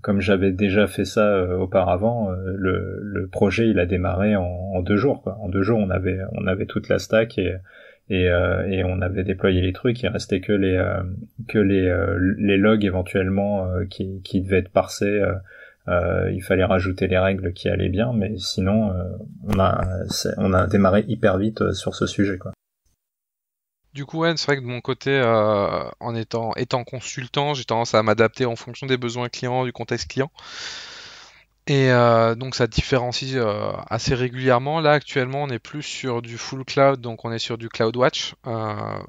S1: comme j'avais déjà fait ça auparavant, le, le, projet il a démarré en, en, deux jours. Quoi. En deux jours, on avait on avait toute la stack et et, et on avait déployé les trucs. Il restait que les que les les logs éventuellement qui qui devaient être parsés euh, il fallait rajouter les règles qui allaient bien, mais sinon, euh, on, a, on a démarré hyper vite euh, sur ce sujet. Quoi.
S3: Du coup, c'est vrai que de mon côté, en étant, consultant, j'ai tendance à m'adapter en fonction des besoins clients, du contexte client. Et donc ça différencie assez régulièrement. Là actuellement on est plus sur du full cloud, donc on est sur du CloudWatch. watch,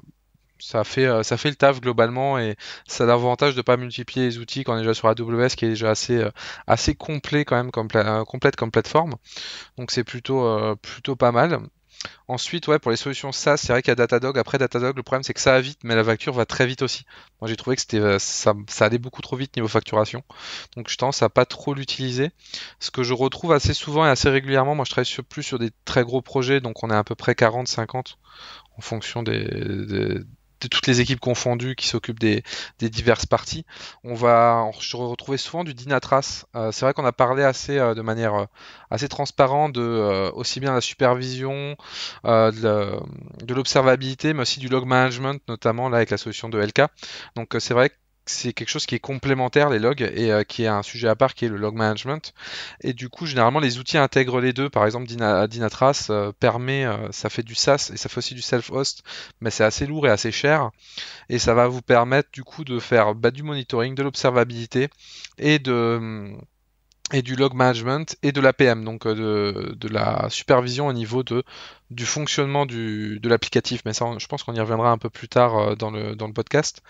S3: ça fait, euh, ça fait le taf globalement et ça a l'avantage de ne pas multiplier les outils quand on est déjà sur AWS qui est déjà assez, euh, assez complet quand même comme, euh, complète comme plateforme. Donc c'est plutôt, plutôt pas mal. Ensuite, ouais, pour les solutions SaaS, c'est vrai qu'il y a Datadog. Après Datadog, le problème c'est que ça va vite, mais la facture va très vite aussi. Moi j'ai trouvé que c'était, ça, allait beaucoup trop vite niveau facturation. Donc je pense à pas trop l'utiliser. Ce que je retrouve assez souvent et assez régulièrement, moi je travaille sur, plus sur des très gros projets, donc on est à peu près 40-50 en fonction des toutes les équipes confondues qui s'occupent des, diverses parties. On va se retrouver souvent du Dynatrace. Euh, c'est vrai qu'on a parlé assez euh, de manière euh, assez transparente de aussi bien la supervision, de l'observabilité, mais aussi du log management, notamment là avec la solution de LK. Donc c'est vrai que c'est quelque chose qui est complémentaire, les logs, et euh, qui est un sujet à part qui est le log management. Et du coup, généralement, les outils intègrent les deux. Par exemple, Dynatrace euh, permet, euh, ça fait du SaaS et ça fait aussi du self-host, mais c'est assez lourd et assez cher. Et ça va vous permettre, du coup, de faire bah, du monitoring, de l'observabilité et de. et du log management et de l'APM, donc de la supervision au niveau de du fonctionnement de l'applicatif, mais ça, je pense qu'on y reviendra un peu plus tard euh, dans, le, dans le podcast.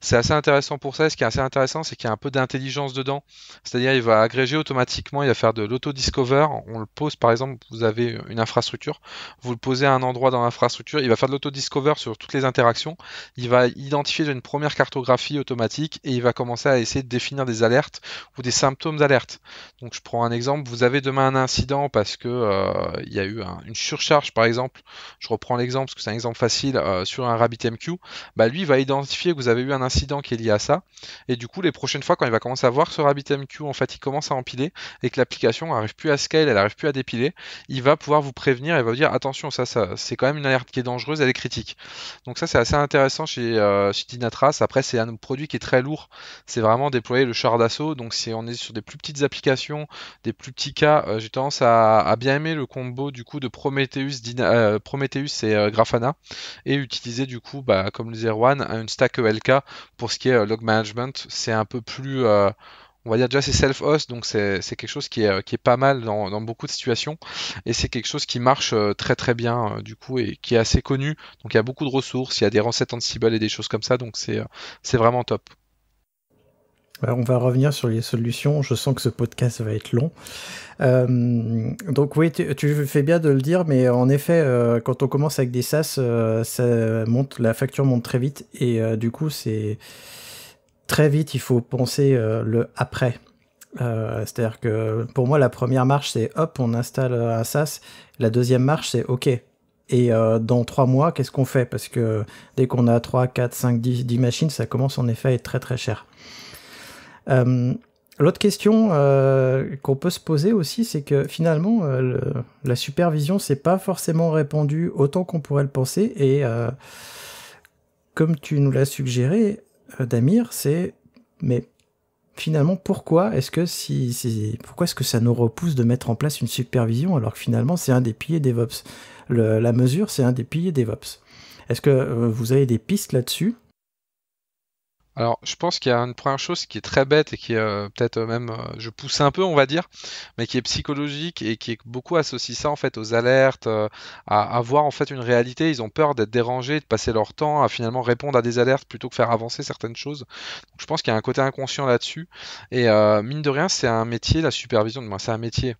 S3: C'est assez intéressant pour ça, et ce qui est assez intéressant, c'est qu'il y a un peu d'intelligence dedans, c'est-à-dire il va agréger automatiquement, il va faire de l'auto-discover, on le pose par exemple, vous avez une infrastructure, vous le posez à un endroit dans l'infrastructure, il va faire de l'auto-discover sur toutes les interactions, il va identifier une première cartographie automatique, et il va commencer à essayer de définir des alertes ou des symptômes d'alerte. Donc je prends un exemple, vous avez demain un incident parce que euh, il y a eu une surcharge par exemple, je reprends l'exemple parce que c'est un exemple facile, euh, sur un RabbitMQ, bah lui va identifier que vous avez eu un incident qui est lié à ça, et du coup, les prochaines fois, quand il va commencer à voir ce RabbitMQ, en fait, il commence à empiler, et que l'application n'arrive plus à scale, elle n'arrive plus à dépiler, il va pouvoir vous prévenir et va vous dire, attention, ça, c'est quand même une alerte qui est dangereuse, elle est critique. Donc ça, c'est assez intéressant euh, chez, Dynatrace. Après, c'est un produit qui est très lourd, c'est vraiment déployer le char d'assaut, donc si on est sur des plus petites applications, des plus petits cas, euh, j'ai tendance à, à bien aimer le combo du coup de Prometheus euh, Prometheus et euh, Grafana, et utiliser du coup, bah, comme le Juan une stack ELK pour ce qui est euh, log management. C'est un peu plus on va dire déjà c'est self-host, donc c'est quelque chose qui est, pas mal dans, beaucoup de situations, et c'est quelque chose qui marche très très bien du coup et qui est assez connu. Donc il y a beaucoup de ressources, il y a des recettes Ansible et des choses comme ça, donc c'est vraiment top
S2: on va revenir sur les solutions. Je sens que ce podcast va être long. Euh, donc oui, tu, fais bien de le dire, mais en effet, euh, quand on commence avec des SaaS, euh, ça monte, la facture monte très vite et du coup, c'est très vite. Il faut penser le après. C'est-à-dire que pour moi, la première marche, c'est hop, on installe un SaaS. La deuxième marche, c'est ok, et dans trois mois, qu'est-ce qu'on fait Parce que dès qu'on a 3, 4, 5, dix 10, machines, ça commence en effet à être très très cher. Euh, l'autre question euh, qu'on peut se poser aussi, c'est que finalement, euh, la supervision, c'est pas forcément répandu autant qu'on pourrait le penser. Et comme tu nous l'as suggéré, Damir, c'est mais finalement, pourquoi est-ce que si, pourquoi est-ce que ça nous repousse de mettre en place une supervision alors que finalement, c'est un des piliers DevOps. Le, la mesure, c'est un des piliers DevOps. Est-ce que vous avez des pistes là-dessus
S3: alors, je pense qu'il y a une première chose qui est très bête et qui est euh, peut-être euh, même, euh, je pousse un peu, on va dire, mais qui est psychologique et qui est beaucoup associé ça en fait aux alertes, à avoir en fait une réalité. Ils ont peur d'être dérangés, de passer leur temps à finalement répondre à des alertes plutôt que faire avancer certaines choses. je pense qu'il y a un côté inconscient là-dessus. Et mine de rien, c'est un métier, la supervision, moi, c'est un métier.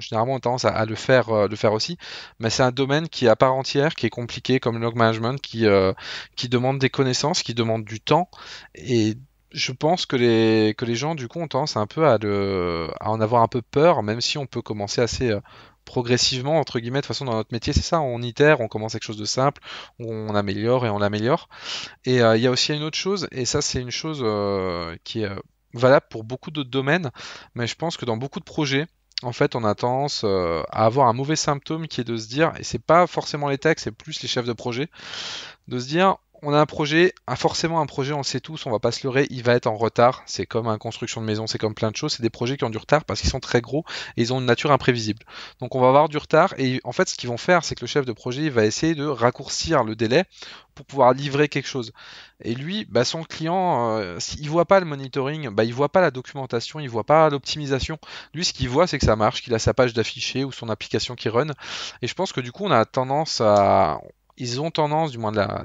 S3: généralement, on a tendance à, le faire, le faire aussi, mais c'est un domaine qui est à part entière, qui est compliqué comme le log management, qui, qui demande des connaissances, qui demande du temps et je pense que les, que les gens, du coup, ont tendance un peu à, en avoir un peu peur, même si on peut commencer assez euh, progressivement, entre guillemets, de toute façon dans notre métier, c'est ça, on itère, on commence quelque chose de simple, on améliore et on l'améliore. Et euh, il y a aussi une autre chose, et ça c'est une chose euh, qui est valable pour beaucoup d'autres domaines, mais je pense que dans beaucoup de projets, en fait, on a tendance à avoir un mauvais symptôme qui est de se dire, et c'est pas forcément les techs, c'est plus les chefs de projet, de se dire on a un projet, forcément un projet, on le sait tous, on va pas se leurrer, il va être en retard. C'est comme un construction de maison, c'est comme plein de choses. C'est des projets qui ont du retard parce qu'ils sont très gros et ils ont une nature imprévisible. Donc on va avoir du retard et en fait ce qu'ils vont faire, c'est que le chef de projet il va essayer de raccourcir le délai pour pouvoir livrer quelque chose. Et lui, bah, son client, il euh, s'il voit pas le monitoring, bah, il voit pas la documentation, il voit pas l'optimisation. Lui, ce qu'il voit, c'est que ça marche, qu'il a sa page d'affiché ou son application qui run. Et je pense que du coup, on a tendance à, ils ont tendance, du moins la,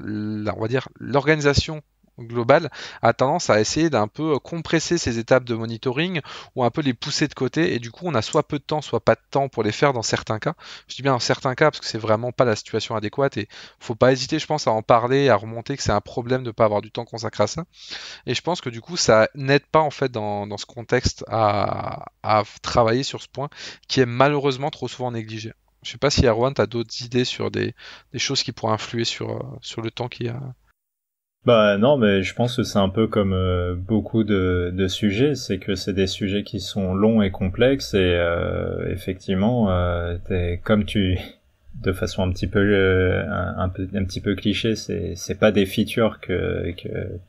S3: on va dire l'organisation globale a tendance à essayer d'un peu compresser ces étapes de monitoring ou un peu les pousser de côté et du coup on a soit peu de temps soit pas de temps pour les faire dans certains cas. Je dis bien dans certains cas parce que c'est vraiment pas la situation adéquate et faut pas hésiter je pense à en parler, à remonter que c'est un problème de ne pas avoir du temps consacré à ça. Et je pense que du coup ça n'aide pas en fait dans, ce contexte à travailler sur ce point qui est malheureusement trop souvent négligé. Je sais pas si Erwan, t'as d'autres idées sur des, choses qui pourraient influer sur, euh, sur le temps qu'il y a.
S1: Bah non, mais je pense que c'est un peu comme euh, beaucoup de, sujets, c'est que c'est des sujets qui sont longs et complexes et euh, effectivement, comme tu, de façon un petit peu un, petit peu cliché, c'est pas des features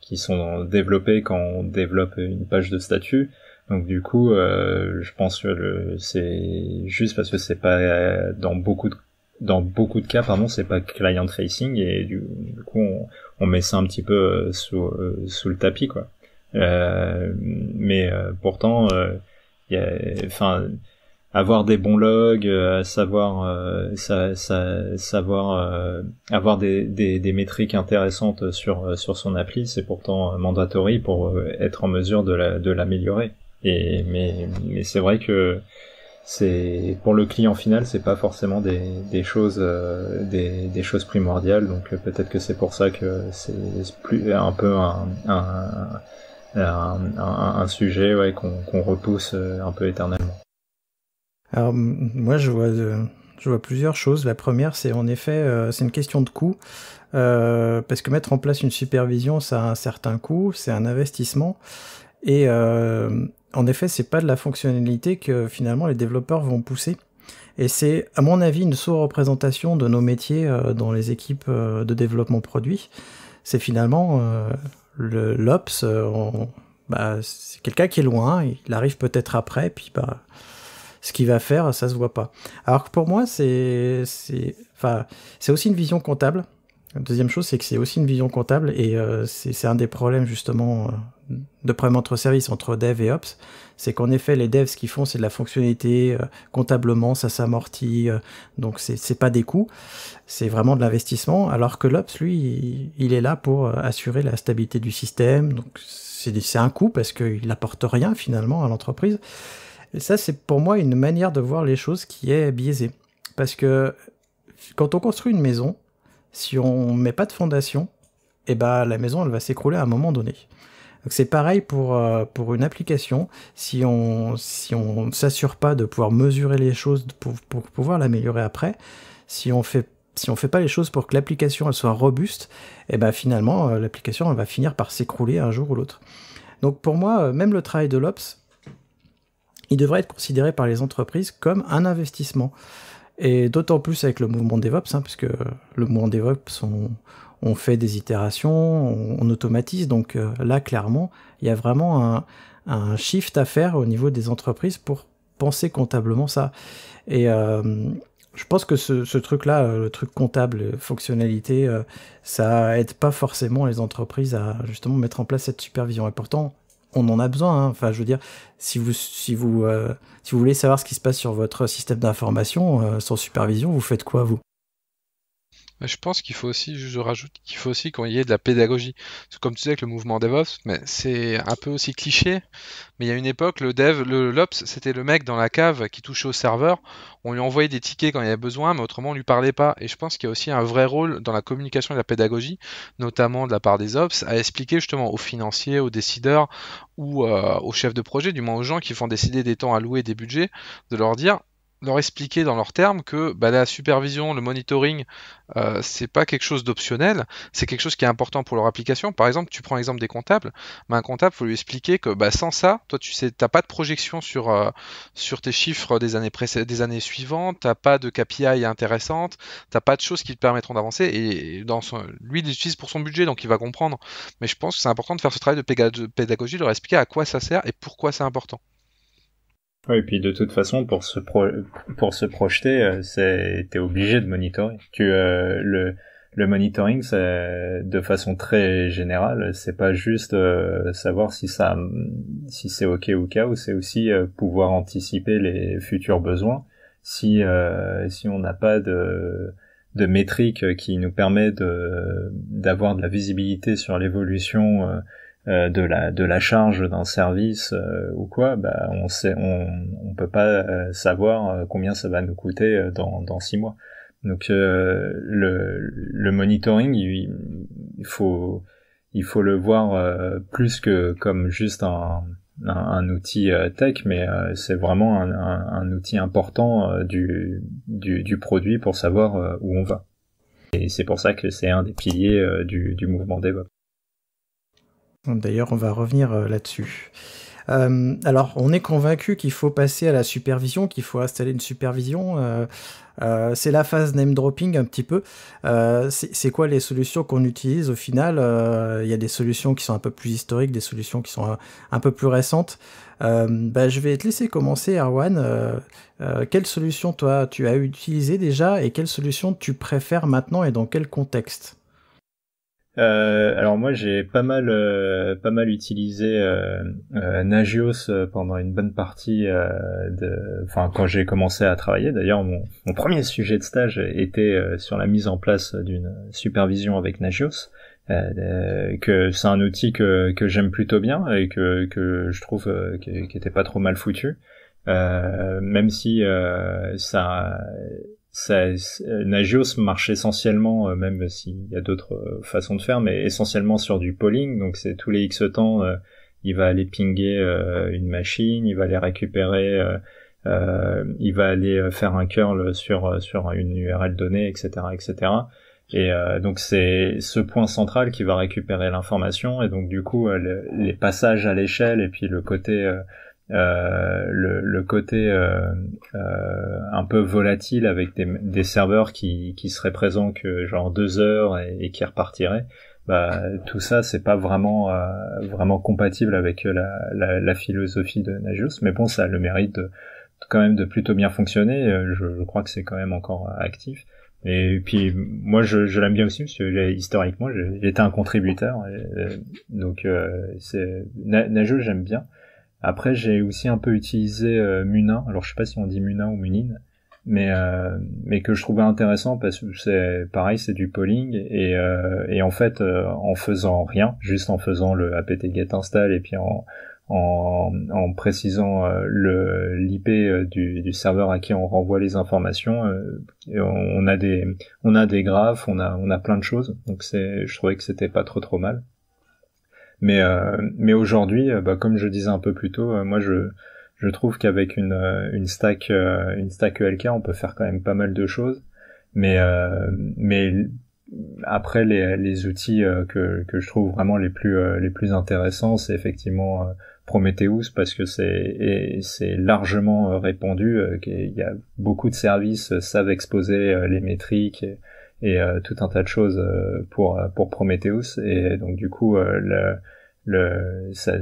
S1: qui sont développées quand on développe une page de statut, donc du coup, euh, je pense que c'est juste parce que c'est pas euh, dans beaucoup de dans beaucoup de cas, pardon, c'est pas client tracing et du, coup on, on, met ça un petit peu euh, sous, sous le tapis quoi. mais pourtant, enfin, avoir des bons logs, savoir, savoir avoir des, des, des, métriques intéressantes sur sur son appli, c'est pourtant mandatory pour être en mesure de l'améliorer. Et mais mais c'est vrai que c'est pour le client final, c'est pas forcément des, des choses euh, des, des, choses primordiales. Donc euh, peut-être que c'est pour ça que c'est plus un peu un, un, un, sujet ouais, qu'on repousse euh, un peu éternellement.
S2: Alors moi je vois je vois plusieurs choses. La première c'est en effet c'est une question de coût. parce que mettre en place une supervision, ça a un certain coût, c'est un investissement. Et, euh, en effet, c'est pas de la fonctionnalité que finalement les développeurs vont pousser. Et c'est, à mon avis, une sous-représentation de nos métiers euh, dans les équipes euh, de développement produit. C'est finalement euh, l'ops. Bah, c'est quelqu'un qui est loin, il arrive peut-être après, puis bah, ce qu'il va faire, ça se voit pas. Alors que pour moi, c'est, c'est, enfin, c'est aussi une vision comptable. La deuxième chose, c'est que c'est aussi une vision comptable et euh, c'est un des problèmes justement euh, de problème entre services, entre dev et ops. C'est qu'en effet, les devs, ce qu'ils font, c'est de la fonctionnalité euh, comptablement, ça s'amortit, donc c'est pas des coûts, c'est vraiment de l'investissement. Alors que l'ops, lui, il, est là pour assurer la stabilité du système, donc c'est un coût parce qu'il n'apporte rien finalement à l'entreprise. Et ça, c'est pour moi une manière de voir les choses qui est biaisée. Parce que quand on construit une maison, si on ne met pas de fondation, et eh ben la maison elle va s'écrouler à un moment donné. c'est pareil pour, euh, pour une application. Si on si on s'assure pas de pouvoir mesurer les choses pour, pouvoir l'améliorer après, si on fait si on fait pas les choses pour que l'application elle soit robuste, et eh ben finalement euh, l'application va finir par s'écrouler un jour ou l'autre. Donc pour moi, euh, même le travail de l'ops, il devrait être considéré par les entreprises comme un investissement. Et d'autant plus avec le mouvement DevOps, hein, puisque le mouvement DevOps, on, fait des itérations, on, automatise. Donc euh, là, clairement, il y a vraiment un, shift à faire au niveau des entreprises pour penser comptablement ça. Et euh, je pense que ce, truc-là, euh, le truc comptable, fonctionnalité, ça aide pas forcément les entreprises à justement mettre en place cette supervision. Et pourtant, on en a besoin. Hein. Enfin, je veux dire, si vous, si, vous, euh, si vous voulez savoir ce qui se passe sur votre système d'information euh, sans supervision, vous faites quoi, vous
S3: je pense qu'il faut aussi, je rajoute, qu'il faut aussi qu'on y ait de la pédagogie. comme tu disais avec le mouvement DevOps, mais c'est un peu aussi cliché. Mais il y a une époque, le dev, le l'ops, c'était le mec dans la cave qui touchait au serveur. On lui envoyait des tickets quand il y avait besoin, mais autrement on lui parlait pas. Et je pense qu'il y a aussi un vrai rôle dans la communication et la pédagogie, notamment de la part des ops, à expliquer justement aux financiers, aux décideurs ou euh, aux chefs de projet, du moins aux gens qui font décider des temps alloués, des budgets, de leur dire leur expliquer dans leurs termes que bah, la supervision, le monitoring, euh, c'est pas quelque chose d'optionnel, c'est quelque chose qui est important pour leur application. Par exemple, tu prends l'exemple des comptables, mais bah, un comptable, faut lui expliquer que bah, sans ça, toi tu sais, t'as pas de projection sur, euh, sur tes chiffres des années, des années suivantes, t'as pas de KPI intéressante, t'as pas de choses qui te permettront d'avancer. Et dans lui, il l'utilise pour son budget, donc il va comprendre. Mais je pense que c'est important de faire ce travail de pédagogie, de leur expliquer à quoi ça sert et pourquoi c'est important.
S1: Oui, puis de toute façon, pour se, pour se projeter, euh, c'est t'es obligé de monitorer. Tu, euh, le, le monitoring, c'est de façon très générale, c'est pas juste euh, savoir si ça, si c'est ok ou cas, ou c'est aussi pouvoir anticiper les futurs besoins. Si si on n'a pas de de métrique qui nous permet de d'avoir de la visibilité sur l'évolution euh, de la de la charge d'un service euh, ou quoi bah on sait on on peut pas euh, savoir combien ça va nous coûter dans dans six mois donc le le monitoring il, faut il faut le voir plus que comme juste un un, outil tech mais c'est vraiment un, outil important du, du du produit pour savoir où on va et c'est pour ça que c'est un des piliers du du mouvement DevOps
S2: D'ailleurs, on va revenir euh, là-dessus. Euh, alors, on est convaincu qu'il faut passer à la supervision, qu'il faut installer une supervision. Euh, c'est la phase name dropping un petit peu. c'est quoi les solutions qu'on utilise au final Il y a des solutions qui sont un peu plus historiques, des solutions qui sont un, peu plus récentes. Bah, je vais te laisser commencer, Erwan. quelle solution toi tu as utilisé déjà et quelle solution tu préfères maintenant et dans quel contexte
S1: euh, alors moi j'ai pas mal euh, pas mal utilisé euh, Nagios pendant une bonne partie de enfin quand j'ai commencé à travailler d'ailleurs mon, premier sujet de stage était sur la mise en place d'une supervision avec Nagios que c'est un outil que, j'aime plutôt bien et que, je trouve qui, qui était pas trop mal foutu même si ça euh, Nagios marche essentiellement, euh, même s'il y a d'autres euh, façons de faire, mais essentiellement sur du polling. Donc c'est tous les X temps, il va aller pinguer une machine, il va aller récupérer, il va aller faire un curl sur sur une URL donnée, etc., etc. Et donc c'est ce point central qui va récupérer l'information et donc du coup les passages à l'échelle et puis le côté euh, le, le, côté euh, euh, un peu volatile avec des, serveurs qui, qui, seraient présents que genre deux heures et, qui repartiraient, bah, tout ça c'est pas vraiment euh, vraiment compatible avec la, la, la philosophie de Nagios, mais bon ça a le mérite quand même de plutôt bien fonctionner. Je, crois que c'est quand même encore actif. Et puis moi je, je l'aime bien aussi parce que historiquement j'étais un contributeur, donc c'est Nagios j'aime bien. Après, j'ai aussi un peu utilisé euh, Munin. Alors, je sais pas si on dit Munin ou Munin, euh, mais que je trouvais intéressant parce que c'est pareil, c'est du polling et euh, et en fait, en faisant rien, juste en faisant le apt-get install et puis en précisant le l'IP du, du, serveur à qui on renvoie les informations, on a des on a des graphes, on a on a plein de choses. Donc c'est, je trouvais que c'était pas trop trop mal. Mais, euh, mais aujourd'hui, euh, bah, comme je disais un peu plus tôt, euh, moi je, je trouve qu'avec une, une stack une stack ELK, on peut faire quand même pas mal de choses. Mais, mais après les, les outils que, que je trouve vraiment les plus les plus intéressants, c'est effectivement Prometheus parce que c'est c'est largement répandu. qu'il y a beaucoup de services savent exposer les métriques et euh, tout un tas de choses euh, pour euh, pour Prometheus et donc du coup le ça,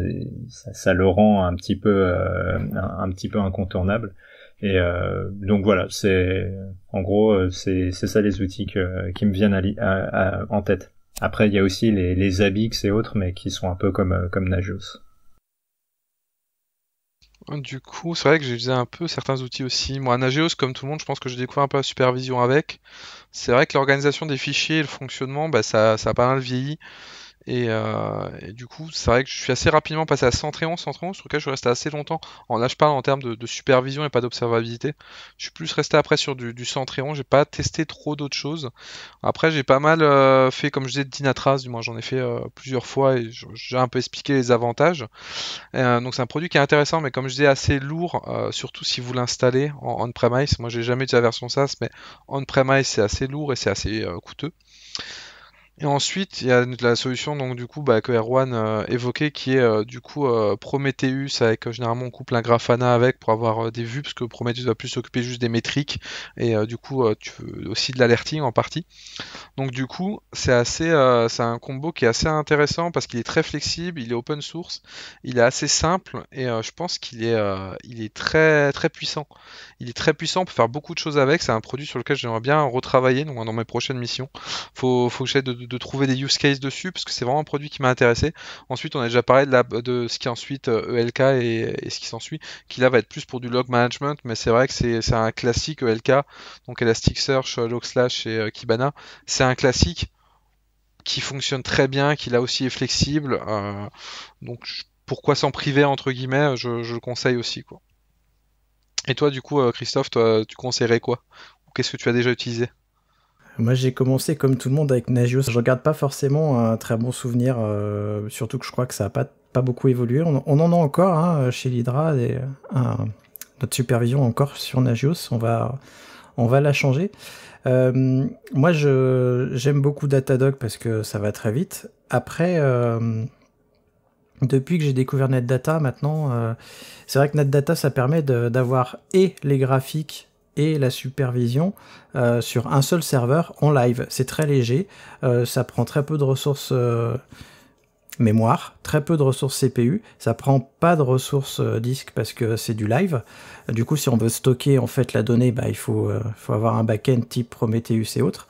S1: ça, le rend un petit peu un, petit peu incontournable et donc voilà c'est en gros c'est ça les outils qui me viennent à, en tête après il y a aussi les, les Abix et autres mais qui sont un peu comme comme Nagios
S3: du coup, c'est vrai que j'ai utilisé un peu certains outils aussi. Moi, Nageos, comme tout le monde, je pense que j'ai découvert un peu la supervision avec. C'est vrai que l'organisation des fichiers et le fonctionnement, bah, ça, ça a pas mal vieilli. Euh, et, du coup, c'est vrai que je suis assez rapidement passé à Centrion en sur lequel je suis resté assez longtemps. En, là, je parle en termes de, supervision et pas d'observabilité. Je suis plus resté après sur du, du j'ai pas testé trop d'autres choses. Après, j'ai pas mal euh, fait, comme je disais, de Dynatrace, du moins j'en ai fait euh, plusieurs fois et j'ai un peu expliqué les avantages. donc, c'est un produit qui est intéressant, mais comme je disais, assez lourd, surtout si vous l'installez en on-premise. Moi, j'ai jamais utilisé la version SaaS, mais on-premise, c'est assez lourd et c'est assez coûteux. Et ensuite, il y a la solution donc du coup bah, que Erwan euh, évoquait, qui est euh, du coup euh, Prometheus avec généralement on couple un Grafana avec pour avoir des vues, parce que Prometheus va plus s'occuper juste des métriques et du coup tu veux aussi de l'alerting en partie. Donc du coup, c'est assez, c'est un combo qui est assez intéressant parce qu'il est très flexible, il est open source, il est assez simple et je pense qu'il est, il est très très puissant. Il est très puissant, on faire beaucoup de choses avec. C'est un produit sur lequel j'aimerais bien retravailler dans mes prochaines missions. Faut, faut que de, trouver des use cases dessus parce que c'est vraiment un produit qui m'a intéressé. Ensuite, on a déjà parlé de, ce qui ensuite ELK euh, e et, ce qui s'ensuit, qui là va être plus pour du log management, mais c'est vrai que c'est un classique ELK, donc Elasticsearch, Logslash et euh, Kibana. C'est un classique qui fonctionne très bien, qui là aussi est flexible. Euh, donc pourquoi s'en priver entre guillemets je, le conseille aussi quoi. Et toi du coup Christophe, toi, tu conseillerais quoi Ou qu'est-ce que tu as déjà utilisé
S2: moi, j'ai commencé comme tout le monde avec Nagios. Je regarde pas forcément un très bon souvenir, euh, surtout que je crois que ça n'a pas, pas beaucoup évolué. On, en a encore hein, chez l'Hydra, et notre supervision encore sur Nagios. On va, on va la changer. Euh, moi, je, j'aime beaucoup Datadog parce que ça va très vite. Après, euh, depuis que j'ai découvert NetData, maintenant, c'est vrai que NetData, ça permet d'avoir et les graphiques et la supervision euh, sur un seul serveur en live. C'est très léger, euh, ça prend très peu de ressources euh, mémoire, très peu de ressources CPU, ça prend pas de ressources disque parce que c'est du live. Du coup, si on veut stocker en fait la donnée, bah, il faut, faut avoir un back-end type Prometheus et autres.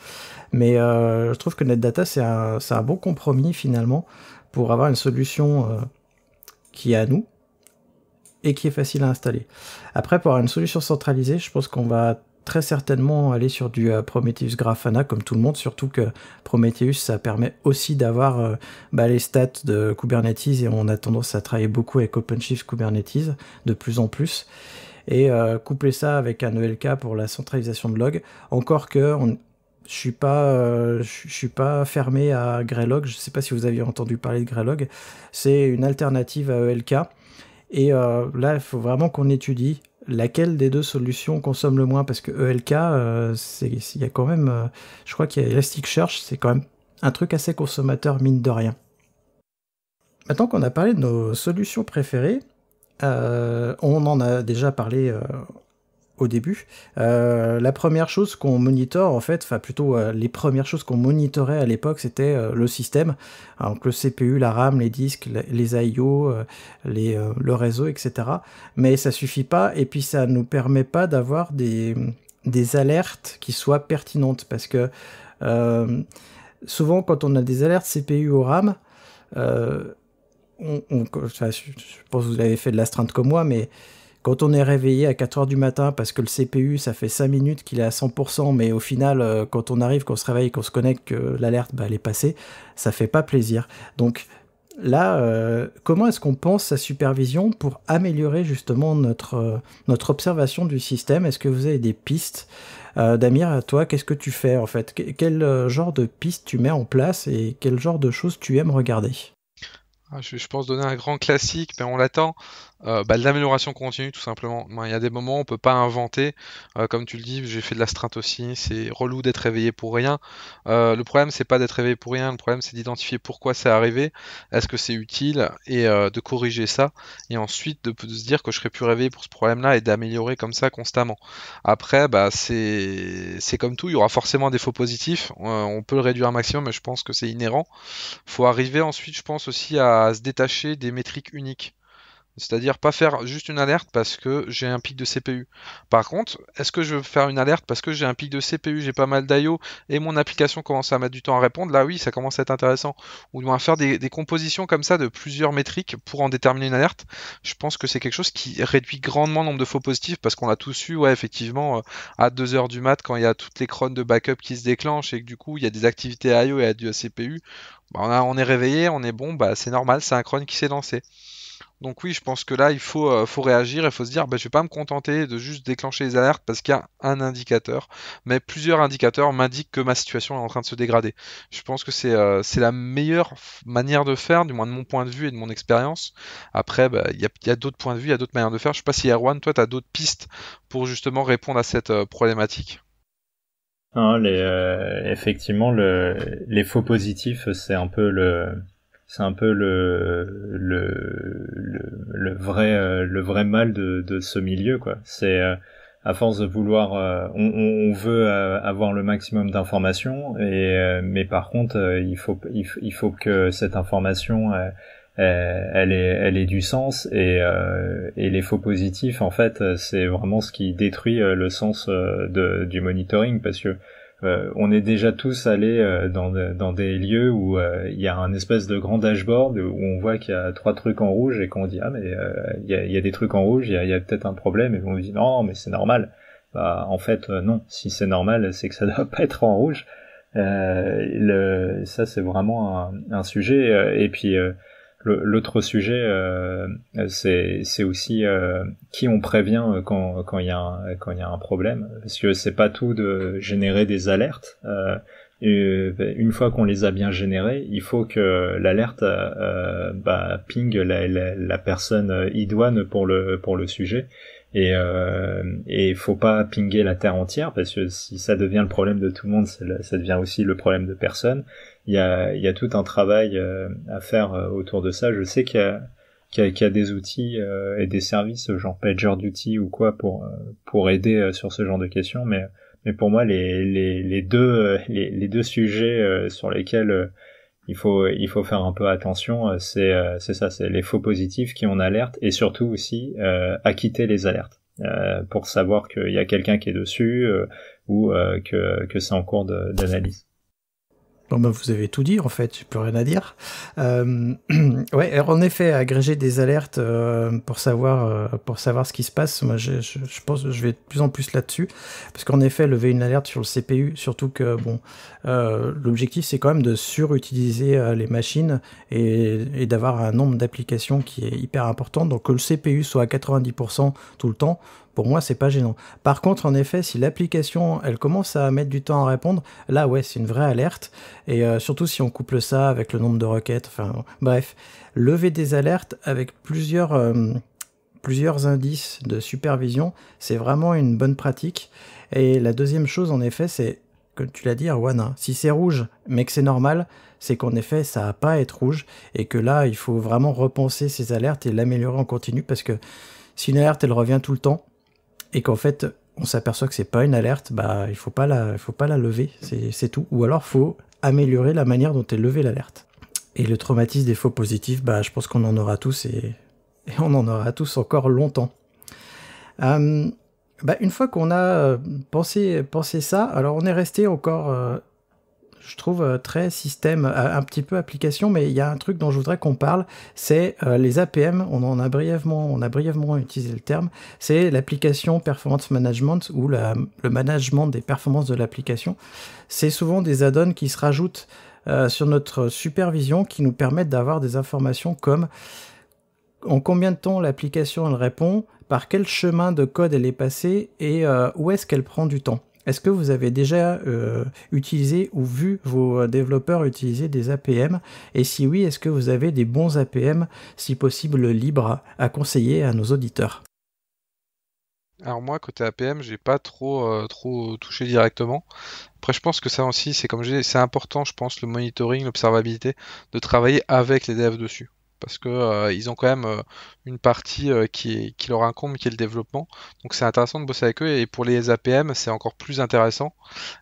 S2: Mais je trouve que NetData, c'est un, un, bon compromis finalement pour avoir une solution qui est à nous, et qui est facile à installer. Après, pour avoir une solution centralisée, je pense qu'on va très certainement aller sur du euh, Prometheus Grafana comme tout le monde, surtout que Prometheus, ça permet aussi d'avoir euh, bah, les stats de Kubernetes et on a tendance à travailler beaucoup avec OpenShift Kubernetes de plus en plus. Et euh, coupler ça avec un ELK pour la centralisation de log, encore que je suis pas, je suis pas fermé à Greylog. Je sais pas si vous aviez entendu parler de Greylog. C'est une alternative à ELK et euh, là, il faut vraiment qu'on étudie laquelle des deux solutions consomme le moins, parce que ELK, euh, il y a quand même, euh, je crois qu'il y a Elasticsearch, c'est quand même un truc assez consommateur, mine de rien. Maintenant qu'on a parlé de nos solutions préférées, on en a déjà parlé au début. Euh, la première chose qu'on monitore, en fait, enfin plutôt euh, les premières choses qu'on monitorait à l'époque, c'était euh, le système, hein, donc le CPU, la RAM, les disques, les I.O., les, le réseau, etc. Mais ça suffit pas, et puis ça nous permet pas d'avoir des, alertes qui soient pertinentes, parce que souvent quand on a des alertes CPU ou RAM, on, je pense que vous avez fait de l'astreinte comme moi, mais quand on est réveillé à 4h du matin parce que le CPU, ça fait 5 minutes qu'il est à 100%, mais au final, euh, quand on arrive, qu'on se réveille, qu'on se connecte, que l'alerte, bah, elle est passée, ça fait pas plaisir. Donc là, euh, comment est-ce qu'on pense sa supervision pour améliorer justement notre, euh, notre observation du système Est-ce que vous avez des pistes euh, Damir, toi, qu'est-ce que tu fais en fait Quel genre de pistes tu mets en place et quel genre de choses tu aimes regarder
S3: ah, je, pense donner un grand classique, mais on l'attend. Euh, bah, l'amélioration continue, tout simplement. Ben, il y a des moments où on peut pas inventer. Euh, comme tu le dis, j'ai fait de la l'astreinte aussi. C'est relou d'être réveillé pour rien. Euh, le problème, c'est pas d'être réveillé pour rien. Le problème, c'est d'identifier pourquoi c'est arrivé. Est-ce que c'est utile et de corriger ça. Et ensuite, de, se dire que je serais plus réveillé pour ce problème-là et d'améliorer comme ça constamment. Après, bah, c'est comme tout. Il y aura forcément des faux positifs. on peut le réduire un maximum, mais je pense que c'est inhérent. Faut arriver ensuite, je pense aussi à se détacher des métriques uniques. C'est-à-dire pas faire juste une alerte parce que j'ai un pic de CPU. Par contre, est-ce que je veux faire une alerte parce que j'ai un pic de CPU, j'ai pas mal d'IO et mon application commence à mettre du temps à répondre Là oui, ça commence à être intéressant. Ou doit faire des, compositions comme ça de plusieurs métriques pour en déterminer une alerte. Je pense que c'est quelque chose qui réduit grandement le nombre de faux positifs parce qu'on a tous eu, ouais, effectivement, euh, à 2h du mat quand il y a toutes les crônes de backup qui se déclenchent et que du coup il y a des activités IO et à du CPU, bah, on, est réveillé, on est bon, bah, c'est normal, c'est un cron qui s'est lancé. Donc oui, je pense que là, il faut, euh, faut réagir, il faut se dire, bah, je ne vais pas me contenter de juste déclencher les alertes parce qu'il y a un indicateur, mais plusieurs indicateurs m'indiquent que ma situation est en train de se dégrader. Je pense que c'est euh, la meilleure manière de faire, du moins de mon point de vue et de mon expérience. Après, bah, il y a, d'autres points de vue, il y a d'autres manières de faire. Je ne sais pas si Erwan, toi, tu as d'autres pistes pour justement répondre à cette euh, problématique.
S1: Non, les, effectivement, le, les faux positifs, c'est un peu le c'est un peu le le, le, vrai euh, le vrai mal de, de ce milieu quoi. C'est euh, à force de vouloir, euh, on, on, veut avoir le maximum d'informations, et mais par contre, il faut il, faut que cette information elle est elle est du sens et, et les faux positifs en fait c'est vraiment ce qui détruit le sens de, du monitoring parce que euh, on est déjà tous allés euh, dans, dans, des lieux où euh, il y a un espèce de grand dashboard où on voit qu'il y a trois trucs en rouge et qu'on dit ah mais il y a, y, a, des trucs en rouge, il y a, a peut-être un problème et on dit non mais c'est normal. Bah en fait non, si c'est normal c'est que ça <laughs> doit pas être en rouge. le, ça c'est vraiment un, un, sujet et puis L'autre sujet, euh, c'est aussi euh, qui on prévient euh, quand il y, a un, y a un problème, parce que c'est pas tout de générer des alertes. une fois qu'on les a bien générées, il faut que l'alerte bah, ping la, la, la personne idoine pour le, pour le sujet et euh, et faut pas pinguer la terre entière parce que si ça devient le problème de tout le monde, ça, devient aussi le problème de personne. Il y a il y a tout un travail euh, à faire euh, autour de ça. Je sais qu'il y a qu'il y, a des outils euh, et des services genre Duty ou quoi pour pour aider sur ce genre de questions, mais mais pour moi les les, les deux les, les deux sujets sur lesquels il faut il faut faire un peu attention. Euh, c'est euh, c'est ça, c'est les faux positifs qui ont alerte et surtout aussi euh, acquitter les alertes pour savoir qu'il y a quelqu'un qui est dessus ou que que c'est en cours
S2: d'analyse. Bon ben vous avez tout dit en fait, n'ai plus rien à dire. Euh, <clears throat> ouais, en effet, agréger des alertes euh, pour savoir euh, pour savoir ce qui se passe. Moi, je, pense que je vais de plus en plus là-dessus parce qu'en effet, lever une alerte sur le CPU, surtout que bon, l'objectif c'est quand même de surutiliser les machines et d'avoir un nombre d'applications qui est hyper important. Donc que le CPU soit à 90% tout le temps, pour moi, c'est pas gênant. Par contre, en effet, si l'application, elle commence à mettre du temps à répondre, là, ouais, c'est une vraie alerte. Et euh, surtout si on couple ça avec le nombre de requêtes, enfin, bref, lever des alertes avec plusieurs, euh, plusieurs indices de supervision, c'est vraiment une bonne pratique. Et la deuxième chose, en effet, c'est comme tu l'as dit, Erwan, si c'est rouge, mais que c'est normal, c'est qu'en effet, ça n'a pas à être rouge et que là, il faut vraiment repenser ces alertes et l'améliorer en continu parce que si une alerte, elle revient tout le temps, et qu'en fait on s'aperçoit que c'est pas une alerte, bah il faut pas la, faut pas la lever, c'est tout. Ou alors faut améliorer la manière dont est levée l'alerte. Et le traumatisme des faux positifs, bah je pense qu'on en aura tous et, on en aura tous encore longtemps. Euh, bah, une fois qu'on a euh, pensé, pensé ça, alors on est resté encore euh, je trouve euh, très système, euh, un petit peu application, mais il y a un truc dont je voudrais qu'on parle, c'est euh, les APM, on en a brièvement, on a brièvement utilisé le terme, c'est l'application performance management ou le management des performances de l'application. C'est souvent des add-ons qui se rajoutent sur notre supervision qui nous permettent d'avoir des informations comme en combien de temps l'application elle répond, par quel chemin de code elle est passée et où est-ce qu'elle prend du temps. Est-ce que vous avez déjà euh, utilisé ou vu vos développeurs utiliser des APM Et si oui, est-ce que vous avez des bons APM, si possible libres, à conseiller à nos auditeurs
S3: alors moi côté APM j'ai pas trop euh, trop touché directement. Après je pense que ça aussi c'est comme j'ai c'est important je pense le monitoring, l'observabilité, de travailler avec les devs dessus parce que euh, ils ont quand même euh, une partie euh, qui, leur incombe, qui est le développement. Donc c'est intéressant de bosser avec eux et pour les APM c'est encore plus intéressant.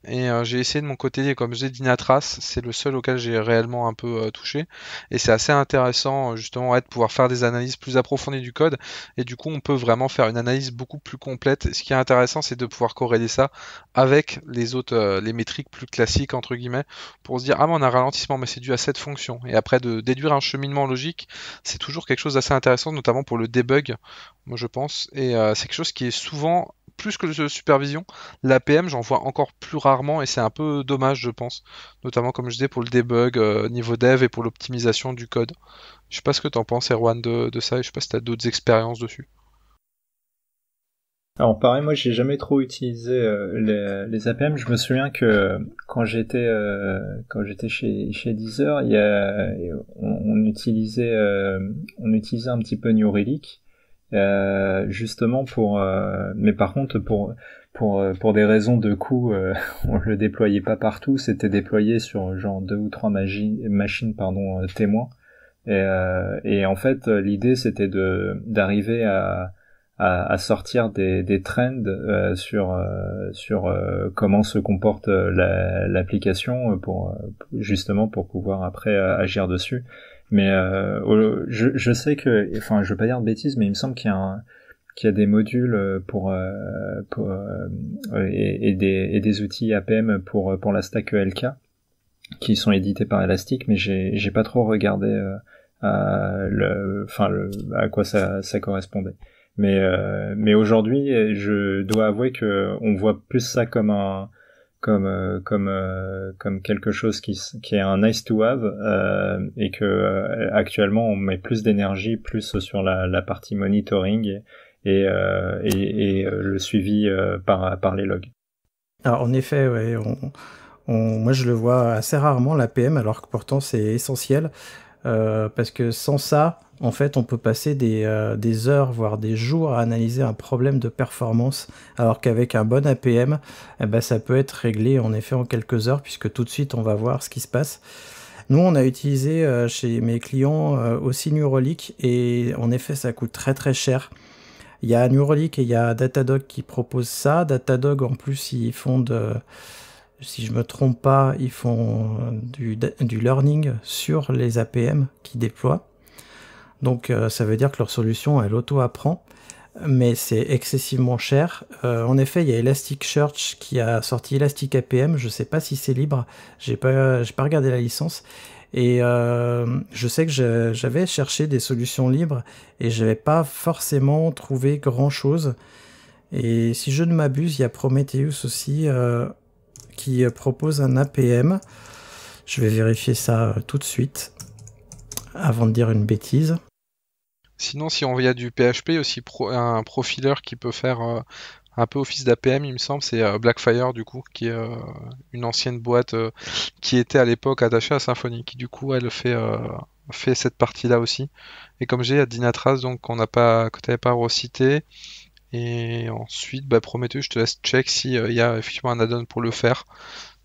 S3: Et j'ai essayé de mon côté, comme je dit d'Inatras, c'est le seul auquel j'ai réellement un peu touché et c'est assez intéressant justement de pouvoir faire des analyses plus approfondies du code et du coup on peut vraiment faire une analyse beaucoup plus complète. ce qui est intéressant c'est de pouvoir corréler ça avec les autres les métriques plus classiques entre guillemets pour se dire ah mais on a un ralentissement mais c'est dû à cette fonction et après de déduire un cheminement logique c'est toujours quelque chose d'assez intéressant, notamment pour le debug, moi je pense. Et euh, c'est quelque chose qui est souvent plus que le supervision. L'APM, j'en vois encore plus rarement et c'est un peu dommage, je pense. Notamment, comme je disais, pour le debug euh, niveau dev et pour l'optimisation du code. Je sais pas ce que t'en penses, Erwan, de, de ça et je sais pas si t'as d'autres expériences dessus.
S1: Alors pareil, moi j'ai jamais trop utilisé euh, les, APM. Je me souviens que quand j'étais euh, quand j'étais chez chez Deezer, il on, utilisait euh, on utilisait un petit peu New Relic justement pour mais par contre pour pour pour des raisons de coût, <laughs> on le déployait pas partout. C'était déployé sur genre deux ou trois machines pardon témoins. Et, et en fait l'idée c'était de d'arriver à à, à sortir des, des trends euh, sur euh, sur euh, comment se comporte l'application pour justement pour pouvoir après agir dessus. Mais je, je sais que, enfin, je veux pas dire de bêtises, mais il me semble qu'il y a qu'il y a des modules pour, pour et, et, des, et des outils APM pour pour la stack ELK qui sont édités par Elastic, mais j'ai j'ai pas trop regardé à le, enfin le, à quoi ça ça correspondait. Mais euh, mais aujourd'hui, je dois avouer que on voit plus ça comme un comme euh, comme euh, comme quelque chose qui qui est un nice to have et que actuellement on met plus d'énergie plus sur la, la partie monitoring et et, et le suivi par par les logs.
S2: Alors en effet, ouais, on, on, moi je le vois assez rarement la PM alors que pourtant c'est essentiel. Euh, parce que sans ça, en fait, on peut passer euh, des, heures, voire des jours à analyser un problème de performance, alors qu'avec un bon APM, eh ben, ça peut être réglé en effet en quelques heures, puisque tout de suite, on va voir ce qui se passe. Nous, on a utilisé euh, chez mes clients aussi Neurolic, et en effet, ça coûte très très cher. Il y a Neurolic et il y a Datadog qui proposent ça. Datadog, en plus, ils font de si je me trompe pas, ils font du, learning sur les APM qu'ils déploient. Donc euh, ça veut dire que leur solution, elle auto-apprend, mais c'est excessivement cher. Euh, en effet, il y a Elasticsearch qui a sorti Elastic APM, je ne sais pas si c'est libre, j'ai pas, pas regardé la licence. Et euh, je sais que j'avais cherché des solutions libres et je n'avais pas forcément trouvé grand chose. Et si je ne m'abuse, il y a Prometheus aussi qui euh, propose un APM. Je vais vérifier ça euh, tout de suite avant de dire une bêtise.
S3: Sinon, si on y du PHP, aussi un profileur qui peut faire euh, un peu office d'APM, il me semble, c'est Blackfire, du coup, qui est une ancienne boîte qui était à l'époque attachée à Symfony, qui du coup, elle fait, cette partie-là aussi. Et comme j'ai, à Dynatrace, donc, on n'a pas, que tu n'avais pas recité, et ensuite, bah, Prometheus, je te laisse check s'il euh, y a effectivement un add-on pour le faire.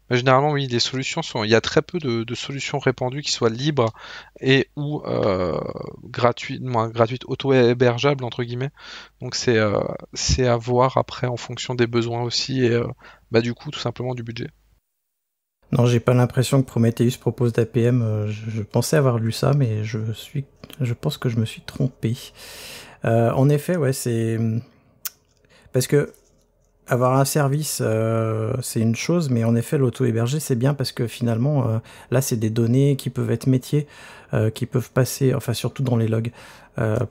S3: généralement, oui, les solutions sont. Il y a très peu de, solutions répandues qui soient libres et ou euh, gratuites, moins gratuites, auto-hébergeables, entre guillemets. Donc, euh, c'est à voir après en fonction des besoins aussi et bah, du coup, tout simplement du budget.
S2: Non, j'ai pas l'impression que Prometheus propose d'APM. Je, je, pensais avoir lu ça, mais je, suis, je pense que je me suis trompé. en effet, ouais, c'est parce que avoir un service, euh, c'est une chose, mais en effet, l'auto-héberger, c'est bien parce que finalement, euh, là, c'est des données qui peuvent être métiers, euh, qui peuvent passer, enfin, surtout dans les logs,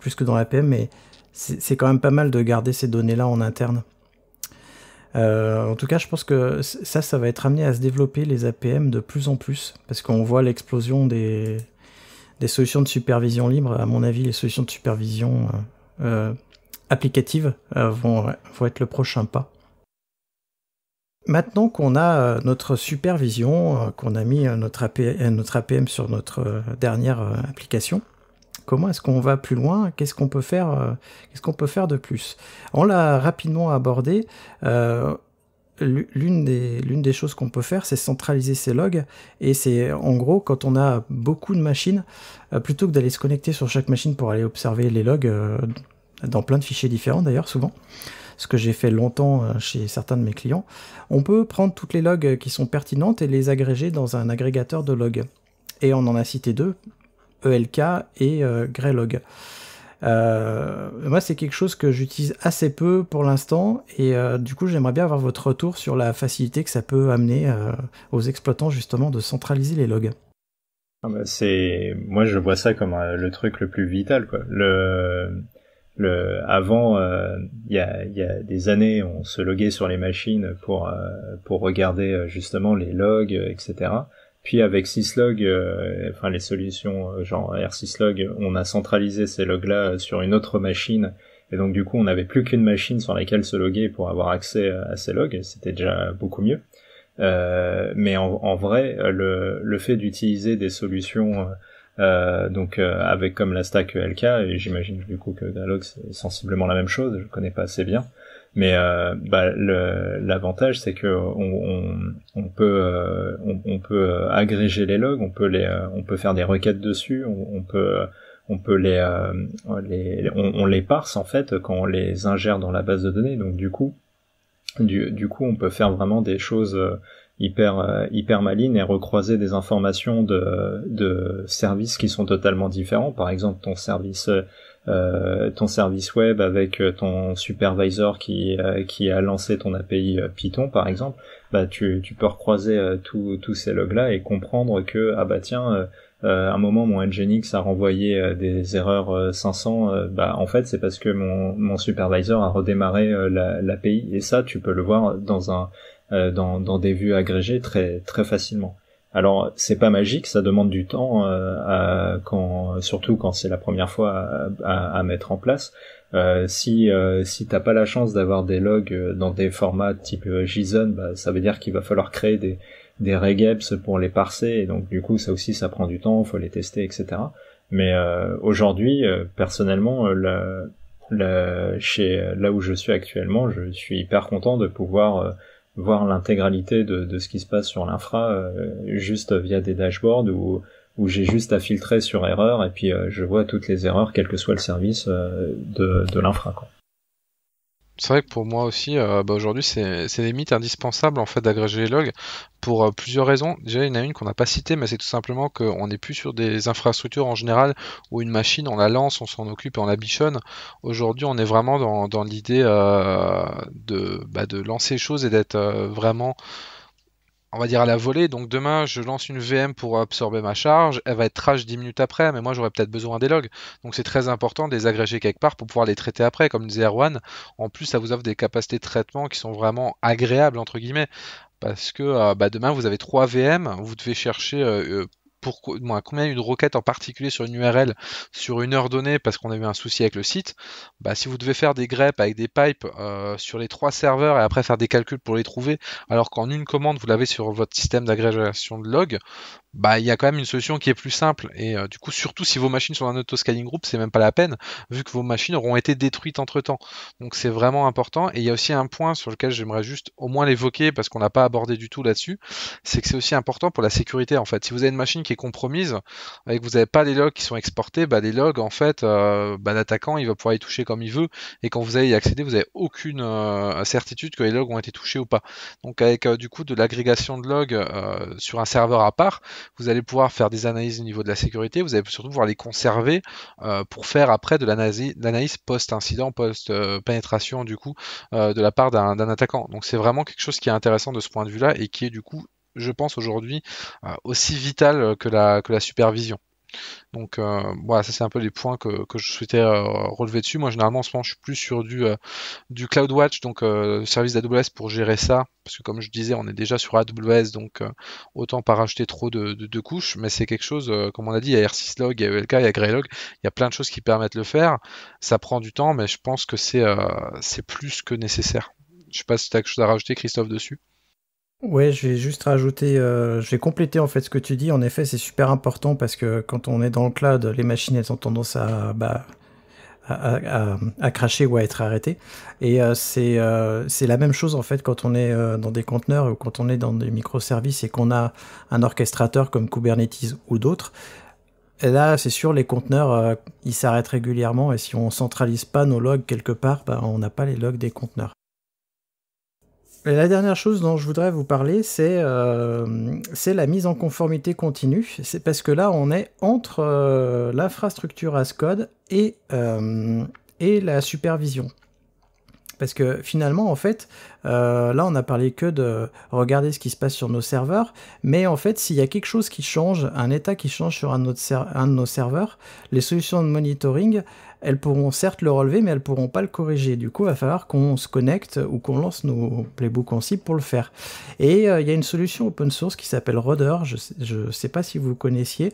S2: plus que dans l'APM. mais c'est quand même pas mal de garder ces données-là en interne. en tout cas, je pense que ça, ça va être amené à se développer les APM de plus en plus, parce qu'on voit l'explosion des, solutions de supervision libre. À mon avis, les solutions de supervision applicatives euh, vont, être le prochain pas. Maintenant qu'on a euh, notre supervision, euh, qu'on a mis notre, APM sur notre dernière application, comment est-ce qu'on va plus loin Qu'est-ce qu'on peut, faire quest peut faire de plus On l'a rapidement abordé. l'une des, choses qu'on peut faire, c'est centraliser ses logs. Et c'est en gros, quand on a beaucoup de machines, plutôt que d'aller se connecter sur chaque machine pour aller observer les logs, dans plein de fichiers différents d'ailleurs, souvent, ce que j'ai fait longtemps euh, chez certains de mes clients, on peut prendre toutes les logs euh, qui sont pertinentes et les agréger dans un agrégateur de logs. Et on en a cité deux, ELK et euh, Greylog. moi, c'est quelque chose que j'utilise assez peu pour l'instant, et du coup, j'aimerais bien avoir votre retour sur la facilité que ça peut amener aux exploitants justement de centraliser les logs.
S1: Ah bah, c'est, moi, je vois ça comme le truc le plus vital, quoi. Le le, avant, euh, il y, a, des années, on se loguait sur les machines pour, euh, pour regarder euh, justement les logs, etc. Puis avec Syslog, enfin les solutions genre r 6 on a centralisé ces logs-là sur une autre machine. Et donc du coup, on n'avait plus qu'une machine sur laquelle se loguer pour avoir accès à ces logs. C'était déjà beaucoup mieux. mais en, en vrai, le, le fait d'utiliser des solutions euh, donc euh, avec comme la stack e LK, et j'imagine du coup que Dialog c'est sensiblement la même chose, je connais pas assez bien. Mais euh, bah, l'avantage c'est que on, on, peut euh, on, on, peut agréger les logs, on peut les on peut faire des requêtes dessus, on, peut on peut les, les on, les parse en fait quand on les ingère dans la base de données. Donc du coup du, du coup on peut faire vraiment des choses hyper euh, hyper maligne et recroiser des informations de, de services qui sont totalement différents. Par exemple, ton service euh, euh, ton service web avec ton supervisor qui, qui a lancé ton API Python par exemple, bah tu, tu peux recroiser tous tous ces logs là et comprendre que ah bah tiens à un moment mon Nginx a renvoyé des erreurs 500 bah en fait c'est parce que mon, mon supervisor a redémarré l'API et ça tu peux le voir dans un euh, dans, des vues agrégées très très facilement. Alors c'est pas magique, ça demande du temps, euh, surtout quand c'est la première fois à, mettre en place. Euh, si euh, si t'as pas la chance d'avoir des logs dans des formats type JSON, bah, ça veut dire qu'il va falloir créer des des pour les parser et donc du coup ça aussi ça prend du temps, il faut les tester etc. Mais euh, aujourd'hui personnellement chez là où je suis actuellement, je suis hyper content de pouvoir voir l'intégralité de, de, ce qui se passe sur l'infra euh, juste via des dashboards où, où j'ai juste à filtrer sur erreur et puis euh, je vois toutes les erreurs quel que soit le service euh, de, de l'infra. Quoi
S3: c'est vrai que pour moi aussi, euh, bah, aujourd'hui, c'est limite indispensable en fait d'agréger les logs pour euh, plusieurs raisons. Déjà, il y en a une qu'on n'a pas citée, mais c'est tout simplement qu'on n'est plus sur des infrastructures en général où une machine, on la lance, on s'en occupe et on la bichonne. Aujourd'hui, on est vraiment dans, l'idée euh, de, bah, de lancer les choses et d'être vraiment on va dire à la volée. Donc demain, je lance une VM pour absorber ma charge. Elle va être trash 10 minutes après, mais moi j'aurais peut-être besoin des logs. Donc c'est très important de les agréger quelque part pour pouvoir les traiter après. Comme disait Erwan, en plus ça vous offre des capacités de traitement qui sont vraiment agréables entre guillemets. Parce que euh, bah, demain vous avez 3 VM, vous devez chercher euh, euh, pour, combien une requête en particulier sur une URL sur une heure donnée parce qu'on a eu un souci avec le site, bah, si vous devez faire des greppes avec des pipes euh, sur les trois serveurs et après faire des calculs pour les trouver, alors qu'en une commande vous l'avez sur votre système d'agrégation de log, bah il y a quand même une solution qui est plus simple. Et euh, du coup, surtout si vos machines sont dans un auto-scaling group, c'est même pas la peine, vu que vos machines auront été détruites entre temps. Donc c'est vraiment important. Et il y a aussi un point sur lequel j'aimerais juste au moins l'évoquer, parce qu'on n'a pas abordé du tout là-dessus, c'est que c'est aussi important pour la sécurité en fait. Si vous avez une machine qui est compromise et que vous n'avez pas les logs qui sont exportés, bah les logs en fait, euh, bah, l'attaquant il va pouvoir y toucher comme il veut. Et quand vous allez y accéder, vous n'avez aucune euh, certitude que les logs ont été touchés ou pas. Donc avec du coup de l'agrégation de logs sur un serveur à part, vous allez pouvoir faire des analyses au niveau de la sécurité, vous allez surtout pouvoir les conserver euh, pour faire après de l'analyse post-incident, post-pénétration euh, du coup euh, de la part d'un attaquant. Donc c'est vraiment quelque chose qui est intéressant de ce point de vue-là et qui est du coup, je pense aujourd'hui, aussi vital que la, que la supervision. Donc euh, voilà, ça c'est un peu les points que, je souhaitais euh, relever dessus. Moi généralement en ce moment je suis plus sur du, euh, CloudWatch, donc service d'AWS pour gérer ça, parce que comme je disais on est déjà sur AWS, donc autant pas rajouter trop de, couches, mais c'est quelque chose, comme on a dit, il y a R6Log, il y a ELK, il y a Greylog, il y a plein de choses qui permettent de le faire. Ça prend du temps, mais je pense que c'est plus que nécessaire. Je sais pas si tu as quelque chose à rajouter Christophe dessus.
S2: Ouais, je vais juste rajouter, euh, je vais compléter en fait ce que tu dis. En effet, c'est super important parce que quand on est dans le cloud, les machines elles ont tendance à, bah, à, à, à cracher ou à être arrêtées. Et euh, euh, c'est la même chose en fait quand on est euh, dans des conteneurs ou quand on est dans des microservices et qu'on a un orchestrateur comme Kubernetes ou d'autres. Là, c'est sûr, les conteneurs, ils s'arrêtent régulièrement et si on centralise pas nos logs quelque part, bah, on n'a pas les logs des conteneurs la dernière chose dont je voudrais vous parler, euh, c'est la mise en conformité continue. C'est parce que là, on est entre euh, l'infrastructure ASCODE et, euh, et la supervision. Parce que finalement, en fait, là, on a parlé que de regarder ce qui se passe sur nos serveurs. Mais en fait, s'il y a quelque chose qui change, un état qui change sur un de nos serveurs, les solutions de monitoring, elles pourront certes le relever, mais elles pourront pas le corriger. Du coup, il va falloir qu'on se connecte ou qu'on lance nos playbooks en cible pour le faire. Et euh, il y a une solution open source qui s'appelle Rudder, je ne sais pas si vous connaissiez,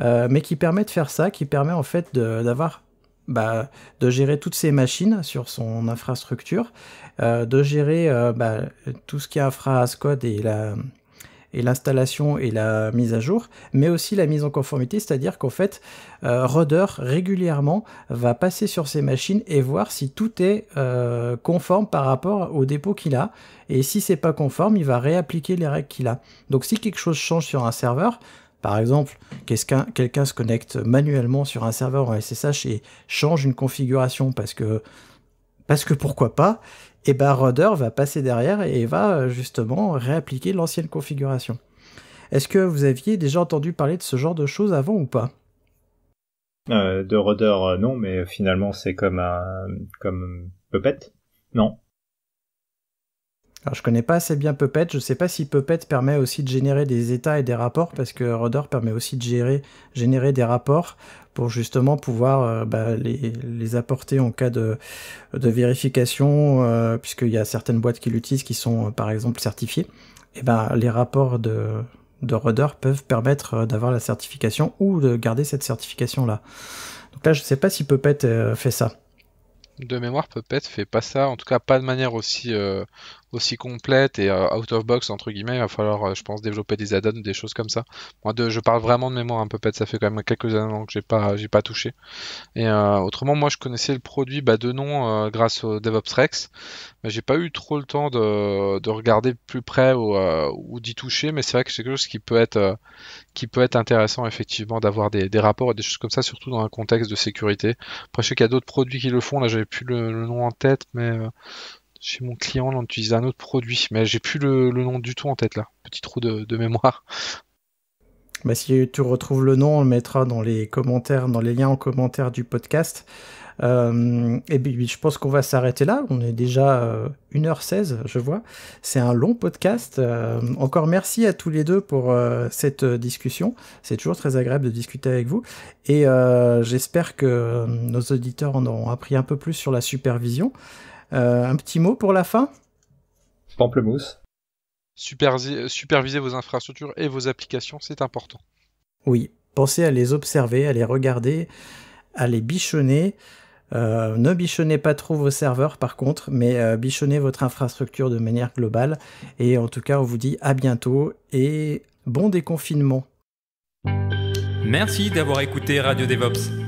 S2: euh, mais qui permet de faire ça, qui permet en fait d'avoir bah, de gérer toutes ces machines sur son infrastructure, euh, de gérer bah, tout ce qui est infra code et la, et l'installation et la mise à jour, mais aussi la mise en conformité, c'est-à-dire qu'en fait, euh, Rudder régulièrement va passer sur ces machines et voir si tout est euh, conforme par rapport au dépôt qu'il a. Et si c'est pas conforme, il va réappliquer les règles qu'il a. Donc si quelque chose change sur un serveur, par exemple, quelqu'un se connecte manuellement sur un serveur en SSH et change une configuration parce que, parce que pourquoi pas, et ben Rudder va passer derrière et va euh, justement réappliquer l'ancienne configuration. Est-ce que vous aviez déjà entendu parler de ce genre de choses avant ou pas
S1: euh, De Rudder, euh, non, mais finalement c'est comme un comme Puppet,
S2: non alors, je connais pas assez bien Puppet, je sais pas si Puppet permet aussi de générer des états et des rapports, parce que Rudder permet aussi de gérer, générer des rapports pour justement pouvoir euh, bah, les, apporter en cas de, vérification, euh, puisqu'il y a certaines boîtes qui l'utilisent qui sont euh, par exemple certifiées. Et eh ben les rapports de, de peuvent permettre d'avoir la certification ou de garder cette certification là. Donc là, je sais pas si Puppet fait ça.
S3: De mémoire, Puppet fait pas ça, en tout cas pas de manière aussi aussi complète et euh, out of box entre guillemets, il va falloir, euh, je pense, développer des add-ons, des choses comme ça. Moi, de, je parle vraiment de mémoire un peu pète, ça fait quand même quelques années que j'ai pas, j'ai pas touché. Et euh, autrement, moi, je connaissais le produit bah, de nom grâce au DevOps Rex, mais j'ai pas eu trop le temps de, de regarder plus près ou, ou d'y toucher. Mais c'est vrai que c'est quelque chose qui peut être, qui peut être intéressant effectivement d'avoir des, des, rapports et des choses comme ça, surtout dans un contexte de sécurité. Après, je sais qu'il y a d'autres produits qui le font. Là, j'avais plus le, le, nom en tête, mais chez mon client, on utilisait un autre produit, mais j'ai plus le, nom du tout en tête là. Petit trou de, mémoire. <laughs>
S2: Bah, si tu retrouves le nom, on le mettra dans les commentaires, dans les liens en commentaire du podcast. Euh, et bien, je pense qu'on va s'arrêter là. On est déjà 1h16, euh, je vois. C'est un long podcast. Euh, encore merci à tous les deux pour cette discussion. C'est toujours très agréable de discuter avec vous. Et j'espère que nos auditeurs en auront appris un peu plus sur la supervision. Euh, un petit mot pour la fin
S3: Pamplemousse. Euh, Supervisez vos infrastructures et vos applications, c'est important.
S2: Oui, pensez à les observer, à les regarder, à les bichonner. Euh, ne bichonnez pas trop vos serveurs par contre, mais bichonnez votre infrastructure de manière globale. Et en tout cas, on vous dit à bientôt et bon déconfinement.
S3: Merci d'avoir écouté Radio DevOps.